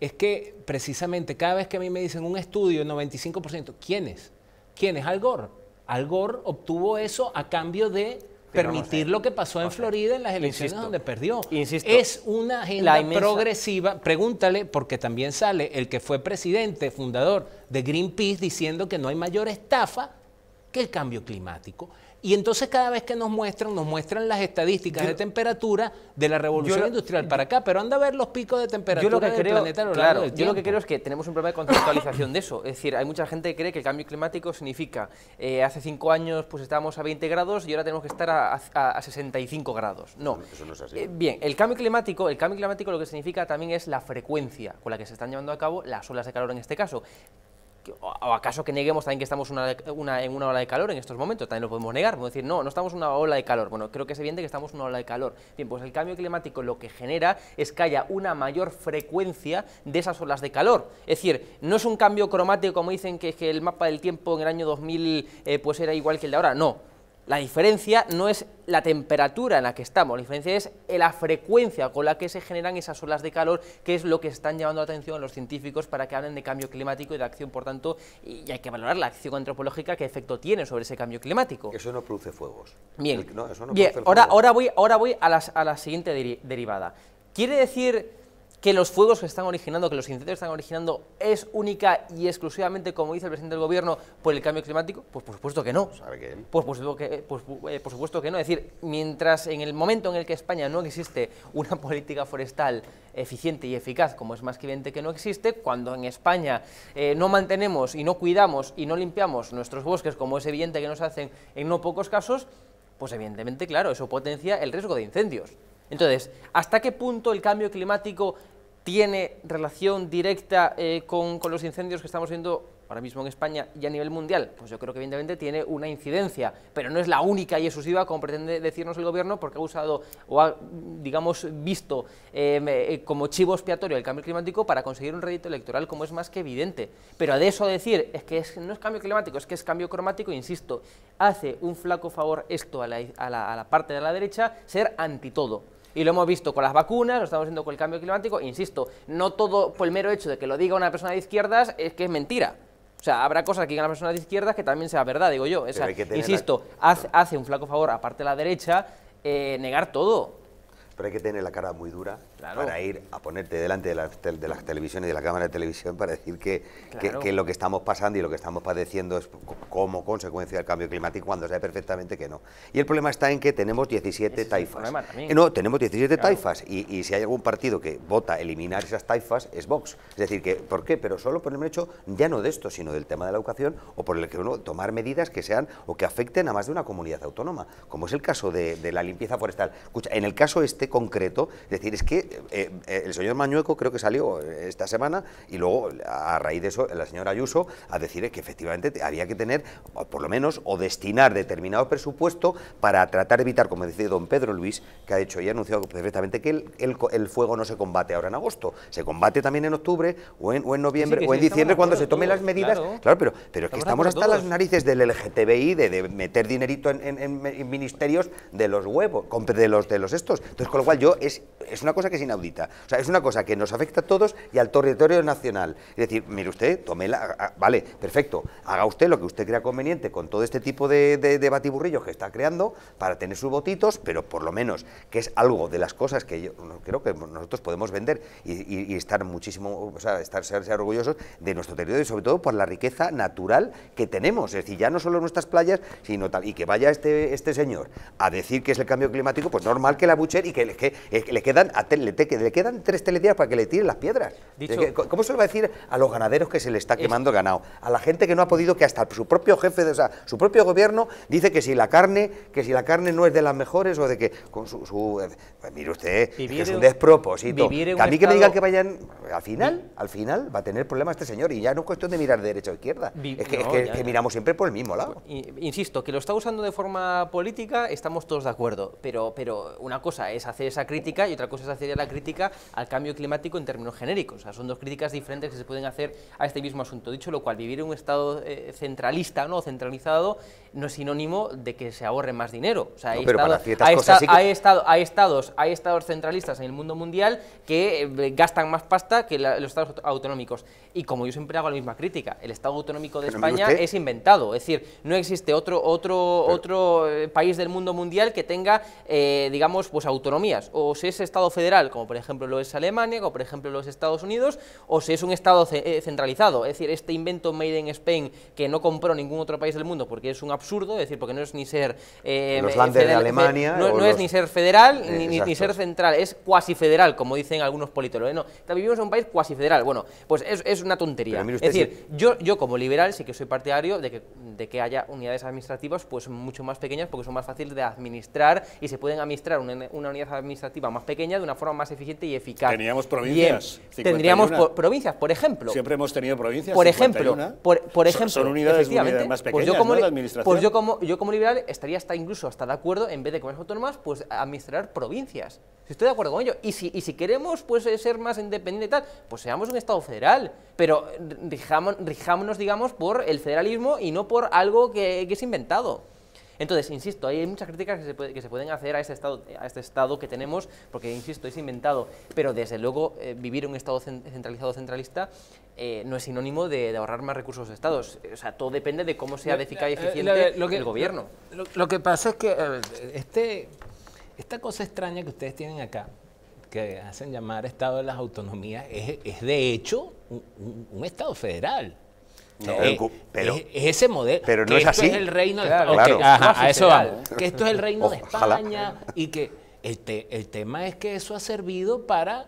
es que precisamente cada vez que a mí me dicen un estudio, el 95%, ¿quién es? ¿Quién es Al Gore? Al Gore obtuvo eso a cambio de permitir lo que pasó en Florida en las elecciones donde perdió. Es una agenda progresiva. Pregúntale, porque también sale el que fue presidente, fundador de Greenpeace, diciendo que no hay mayor estafa que el cambio climático. Y entonces cada vez que nos muestran, nos muestran las estadísticas de temperatura de la revolución industrial para acá, pero anda a ver los picos de temperatura yo lo que del creo, planeta Yo lo que creo es que tenemos un problema de contextualización de eso. Es decir, hay mucha gente que cree que el cambio climático significa eh, hace cinco años pues estábamos a 20 grados y ahora tenemos que estar a, 65 grados. No. Eso no es así. Eh, bien, el cambio climático, el cambio climático lo que significa también es la frecuencia con la que se están llevando a cabo las olas de calor en este caso o acaso que neguemos también que estamos una, en una ola de calor en estos momentos, también lo podemos negar, podemos decir, no, no estamos en una ola de calor, bueno, creo que es evidente que estamos en una ola de calor. Bien, pues el cambio climático lo que genera es que haya una mayor frecuencia de esas olas de calor, es decir, no es un cambio cromático como dicen que, el mapa del tiempo en el año 2000 eh, pues era igual que el de ahora, no, la diferencia no es la temperatura en la que estamos, la diferencia es la frecuencia con la que se generan esas olas de calor, que es lo que están llamando la atención los científicos para que hablen de cambio climático y de acción, por tanto, y hay que valorar la acción antropológica, qué efecto tiene sobre ese cambio climático. Eso no produce fuegos. Bien, ahora, ahora, voy, ahora voy a, a la siguiente derivada. Quiere decir que los fuegos que están originando, que los incendios que están originando, es única y exclusivamente, como dice el presidente del gobierno, por el cambio climático? Pues por supuesto que no. ¿Sabe pues pues que... Pues, eh, por supuesto que, no. Es decir, mientras en el momento en el que España no existe una [laughs] política forestal eficiente y eficaz, como es más que evidente que no existe, cuando en España eh, no mantenemos y no cuidamos y no limpiamos nuestros bosques, como es evidente que nos hacen en no pocos casos, pues evidentemente, claro, eso potencia el riesgo de incendios. Entonces, ¿hasta qué punto el cambio climático tiene relación directa eh, con, los incendios que estamos viendo ahora mismo en España y a nivel mundial? Pues yo creo que evidentemente tiene una incidencia, pero no es la única y exclusiva como pretende decirnos el gobierno porque ha usado o ha, digamos, visto em, eh, eh, como chivo expiatorio el cambio climático para conseguir un rédito electoral como es más que evidente. Pero de eso decir, es que no es cambio climático, es que es cambio cromático, insisto, hace un flaco favor esto a la, a la parte de la derecha ser anti todo y lo hemos visto con las vacunas, lo estamos viendo con el cambio climático, insisto, no todo por el mero hecho de que lo diga una persona de izquierdas es que es mentira. O sea, habrá cosas que digan las personas de izquierdas que también sea verdad, digo yo. insisto, hace, un flaco favor, aparte de la derecha, eh, negar todo. Pero hay que tener la cara muy dura para ir a ponerte delante de las, de las, de la cámara de televisión, para decir que, lo que estamos pasando y lo que estamos padeciendo es como consecuencia del cambio climático, cuando sabe perfectamente que no. Y el problema está en que tenemos 17 taifas. Eh, no, tenemos 17 taifas, y, si hay algún partido que vota eliminar esas taifas, es Vox. Es decir, que ¿por qué? Pero solo por el hecho, ya no de esto, sino del tema de la educación, o por el que uno tomar medidas que sean o que afecten a más de una comunidad autónoma, como es el caso de, la limpieza forestal. Escucha, en el caso este concreto, es decir, es que eh, eh, el señor Mañueco creo que salió eh, esta semana y luego a raíz de eso la señora Ayuso a decir que efectivamente había que tener, por lo menos, o destinar determinado presupuesto para tratar de evitar, como decía don Pedro Luis, que ha dicho y ha anunciado perfectamente que el, fuego no se combate ahora en agosto, se combate también en octubre o en, noviembre o en diciembre cuando se tomen las medidas. Claro, pero, pero es que estamos hasta las narices del LGTBI, de, meter dinerito en, ministerios de los huevos, de los, de los estos. Entonces, con lo cual yo, es, es una cosa que inaudita. O sea, es una cosa que nos afecta a todos y al territorio nacional. Es decir, mire usted, tome la, vale, perfecto, haga usted lo que usted crea conveniente con todo este tipo de, batiburrillos que está creando para tener sus votitos, pero por lo menos que es algo de las cosas que yo creo que nosotros podemos vender y, estar muchísimo, o sea, estar ser, orgullosos de nuestro territorio y sobre todo por la riqueza natural que tenemos. Es decir, ya no solo nuestras playas, sino tal, y que vaya este, este señor a decir que es el cambio climático, pues normal que la bucher y eh, que le, quedan, a, le le, quedan tres telediarios para que le tiren las piedras. ¿Cómo se lo va a decir a los ganaderos que se le está quemando el ganado? A la gente que no ha podido, que hasta su propio jefe, o su propio gobierno dice que si la carne, que si la carne no es de las mejores o de que con su, eh, pues mire usted, que es un despropósito. que a mí que me digan que vayan, al final, al final va a tener problemas este señor y ya no es cuestión de mirar de derecha o izquierda. es que, miramos siempre por el mismo lado. Insisto, que lo está usando de forma política, estamos todos de acuerdo, pero, pero una cosa es hacer esa crítica y otra cosa es hacer la crítica al cambio climático en términos genéricos. O sea, son dos críticas diferentes que se pueden hacer a este mismo asunto. Dicho lo cual, vivir en un Estado eh, centralista, no centralizado, no es sinónimo de que se ahorre más dinero. O sea, hay, estados, hay estados centralistas en el mundo mundial que eh, gastan más pasta que los estados autonómicos. Y como yo siempre hago la misma crítica, el Estado autonómico de España es inventado. Es decir, no existe otro, otro, otro eh, país del mundo mundial que tenga, digamos, pues autonomías. O si es Estado federal, como por ejemplo lo es Alemania, como por ejemplo los Estados Unidos, o si es un Estado eh, centralizado. Es decir, este invento Made in Spain que no compró ningún otro país del mundo porque es un absurdo, es decir, porque no es ni ser... Eh, los Landes de Alemania... No, es ni ser federal eh, ni, ser central, es cuasi federal, como dicen algunos politólogos. No, vivimos en un país cuasi federal. Bueno, pues es, una tontería. Es decir, yo, yo como liberal sí que soy partidario de que, haya unidades administrativas pues mucho más pequeñas porque son más fáciles de administrar y se pueden administrar una unidad administrativa más pequeña de una forma más eficiente y eficaz. Teníamos provincias. tendríamos provincias, por ejemplo. Siempre hemos tenido provincias. Por ejemplo, por, ejemplo. Son, unidades, más pues pequeñas, pues yo como, yo como, liberal estaría hasta incluso hasta de acuerdo, en vez de comunidades autónomas, pues administrar provincias. Si estoy de acuerdo con ello. Y si, y si queremos pues, eh, ser más independientes, y tal, pues seamos un Estado federal. Pero rijámonos, digamos, por el federalismo y no por algo que es inventado. Entonces, insisto, hay muchas críticas que se, pueden hacer a este, estado, a este estado que tenemos, porque, insisto, es inventado, pero desde luego eh, vivir un estado centralizado centralista eh, no es sinónimo de, ahorrar más recursos de estados. O sea, todo depende de cómo sea de eficaz y eh, eficiente el gobierno. Lo, que pasa es que este, esta cosa extraña que ustedes tienen acá, que hacen llamar Estado de las Autonomías, es, de hecho un Estado federal. Eh, pero, es, ese modelo. Pero no que es esto así. es el reino de claro, a eso Que esto es el reino de España y que el tema es que eso ha servido para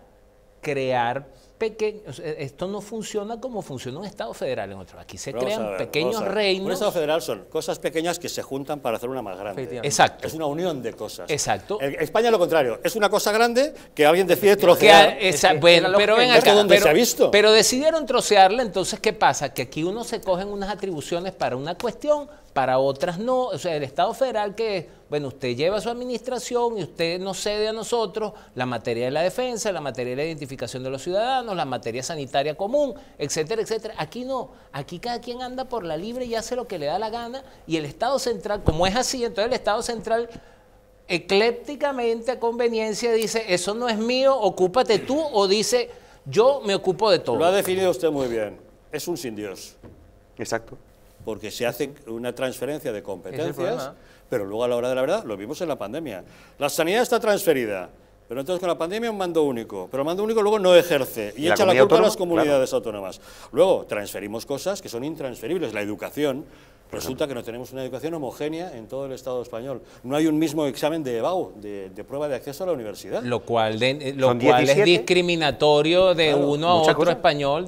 crear pequeños. Esto no funciona como funciona un Estado federal en otro. Aquí se crean pequeños reinos. Un Estado federal son cosas pequeñas que se juntan para hacer una más grande. Exacto. Es una unión de cosas. Exacto. en España lo contrario. Es una cosa grande que alguien decide trocear. bueno, pero ven acá. Donde se ha visto. pero decidieron trocearla, entonces ¿qué pasa? Que aquí uno se cogen unas atribuciones para una cuestión, para otras no. O sea, el Estado federal que, bueno, usted lleva su administración y usted nos cede a nosotros la materia de la defensa, la materia de la identificación de los ciudadanos, la materia sanitaria común, etcétera, etcétera. Aquí no, aquí cada quien anda por la libre y hace lo que le da la gana y el Estado central, como es así, entonces el Estado central eclépticamente a conveniencia dice, eso no es mío, ocúpate tú, o dice, yo me ocupo de todo. Lo ha definido usted muy bien, es un sin Dios. Exacto porque se hace una transferencia de competencias, pero luego a la hora de la verdad, lo vimos en la pandemia. La sanidad está transferida, pero entonces con la pandemia un mando único, pero el mando único luego no ejerce y, echa la, culpa a las comunidades autónomas. Luego transferimos cosas que son intransferibles, la educación, Resulta que no tenemos una educación homogénea en todo el Estado español. No hay un mismo examen de EBAU, de, prueba de acceso a la universidad. Lo cual, eh, es discriminatorio de uno a otro español.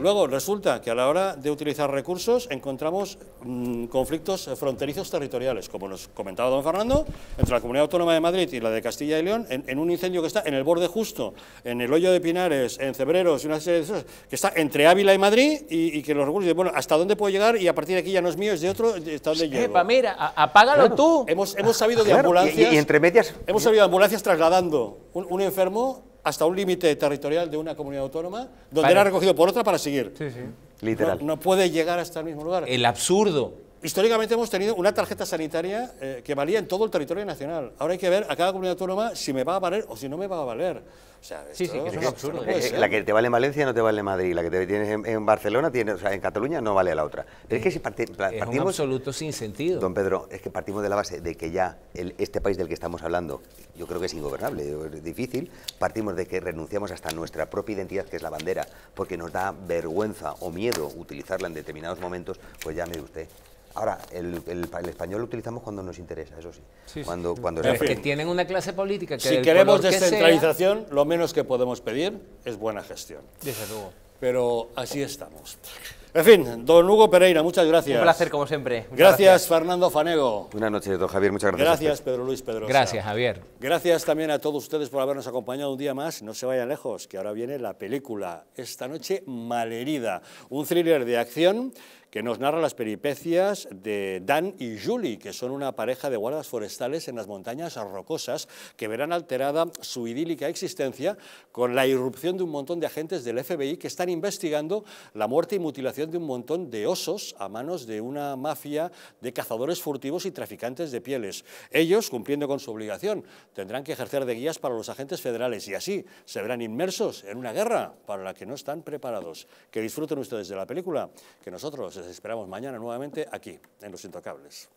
Luego, resulta que a la hora de utilizar recursos encontramos mm, conflictos fronterizos territoriales, como nos comentaba don Fernando, entre la Comunidad Autónoma de Madrid y la de Castilla y León, en, un incendio que está en el borde justo, en el hoyo de Pinares, en Cebreros y una serie de que está entre Ávila y Madrid, y, que los recursos, bueno, ¿hasta dónde puedo llegar? Y a partir de aquí ya no es mío, de otro de de Epa, mira, apágalo tú. Hemos, hemos sabido de ambulancias. Y, entre medias. Hemos sabido ambulancias trasladando un, enfermo hasta un límite territorial de una comunidad autónoma, donde era recogido por otra para seguir. Sí, Literal. no, puede llegar hasta el mismo lugar. El absurdo históricamente hemos tenido una tarjeta sanitaria eh, que valía en todo el territorio nacional. Ahora hay que ver a cada comunidad autónoma si me va a valer o si no me va a valer. O sea, sí, sí, es, absurdo. Eh, eh, la que te vale en Valencia no te vale en Madrid, la que te tienes en, Barcelona, tiene, en Cataluña no vale a la otra. es que si partimos... Un absoluto sin sentido. Don Pedro, es que partimos de la base de que ya este país del que estamos hablando, yo creo que es ingobernable, es difícil, partimos de que renunciamos hasta nuestra propia identidad, que es la bandera, porque nos da vergüenza o miedo utilizarla en determinados momentos, pues ya mire usted, Ahora, el, español lo utilizamos cuando nos interesa, eso sí. cuando, cuando es que tienen una clase política que Si queremos descentralización, lo menos que podemos pedir es buena gestión. Desde luego. Pero así estamos. En fin, don Hugo Pereira, muchas gracias. Un placer, como siempre. Gracias, Fernando Fanego. Buenas noches, don Javier, muchas gracias. Gracias, Pedro Luis Pedro Gracias, Javier. Gracias también a todos ustedes por habernos acompañado un día más. No se vayan lejos, que ahora viene la película, esta noche, Malherida, un thriller de acción que nos narra las peripecias de Dan y Julie, que son una pareja de guardas forestales en las montañas rocosas, que verán alterada su idílica existencia con la irrupción de un montón de agentes del FBI que están investigando la muerte y mutilación de un montón de osos a manos de una mafia de cazadores furtivos y traficantes de pieles. Ellos, cumpliendo con su obligación, tendrán que ejercer de guías para los agentes federales y así se verán inmersos en una guerra para la que no están preparados. Que disfruten ustedes de la película, que nosotros esperamos mañana nuevamente aquí, en Los Intocables.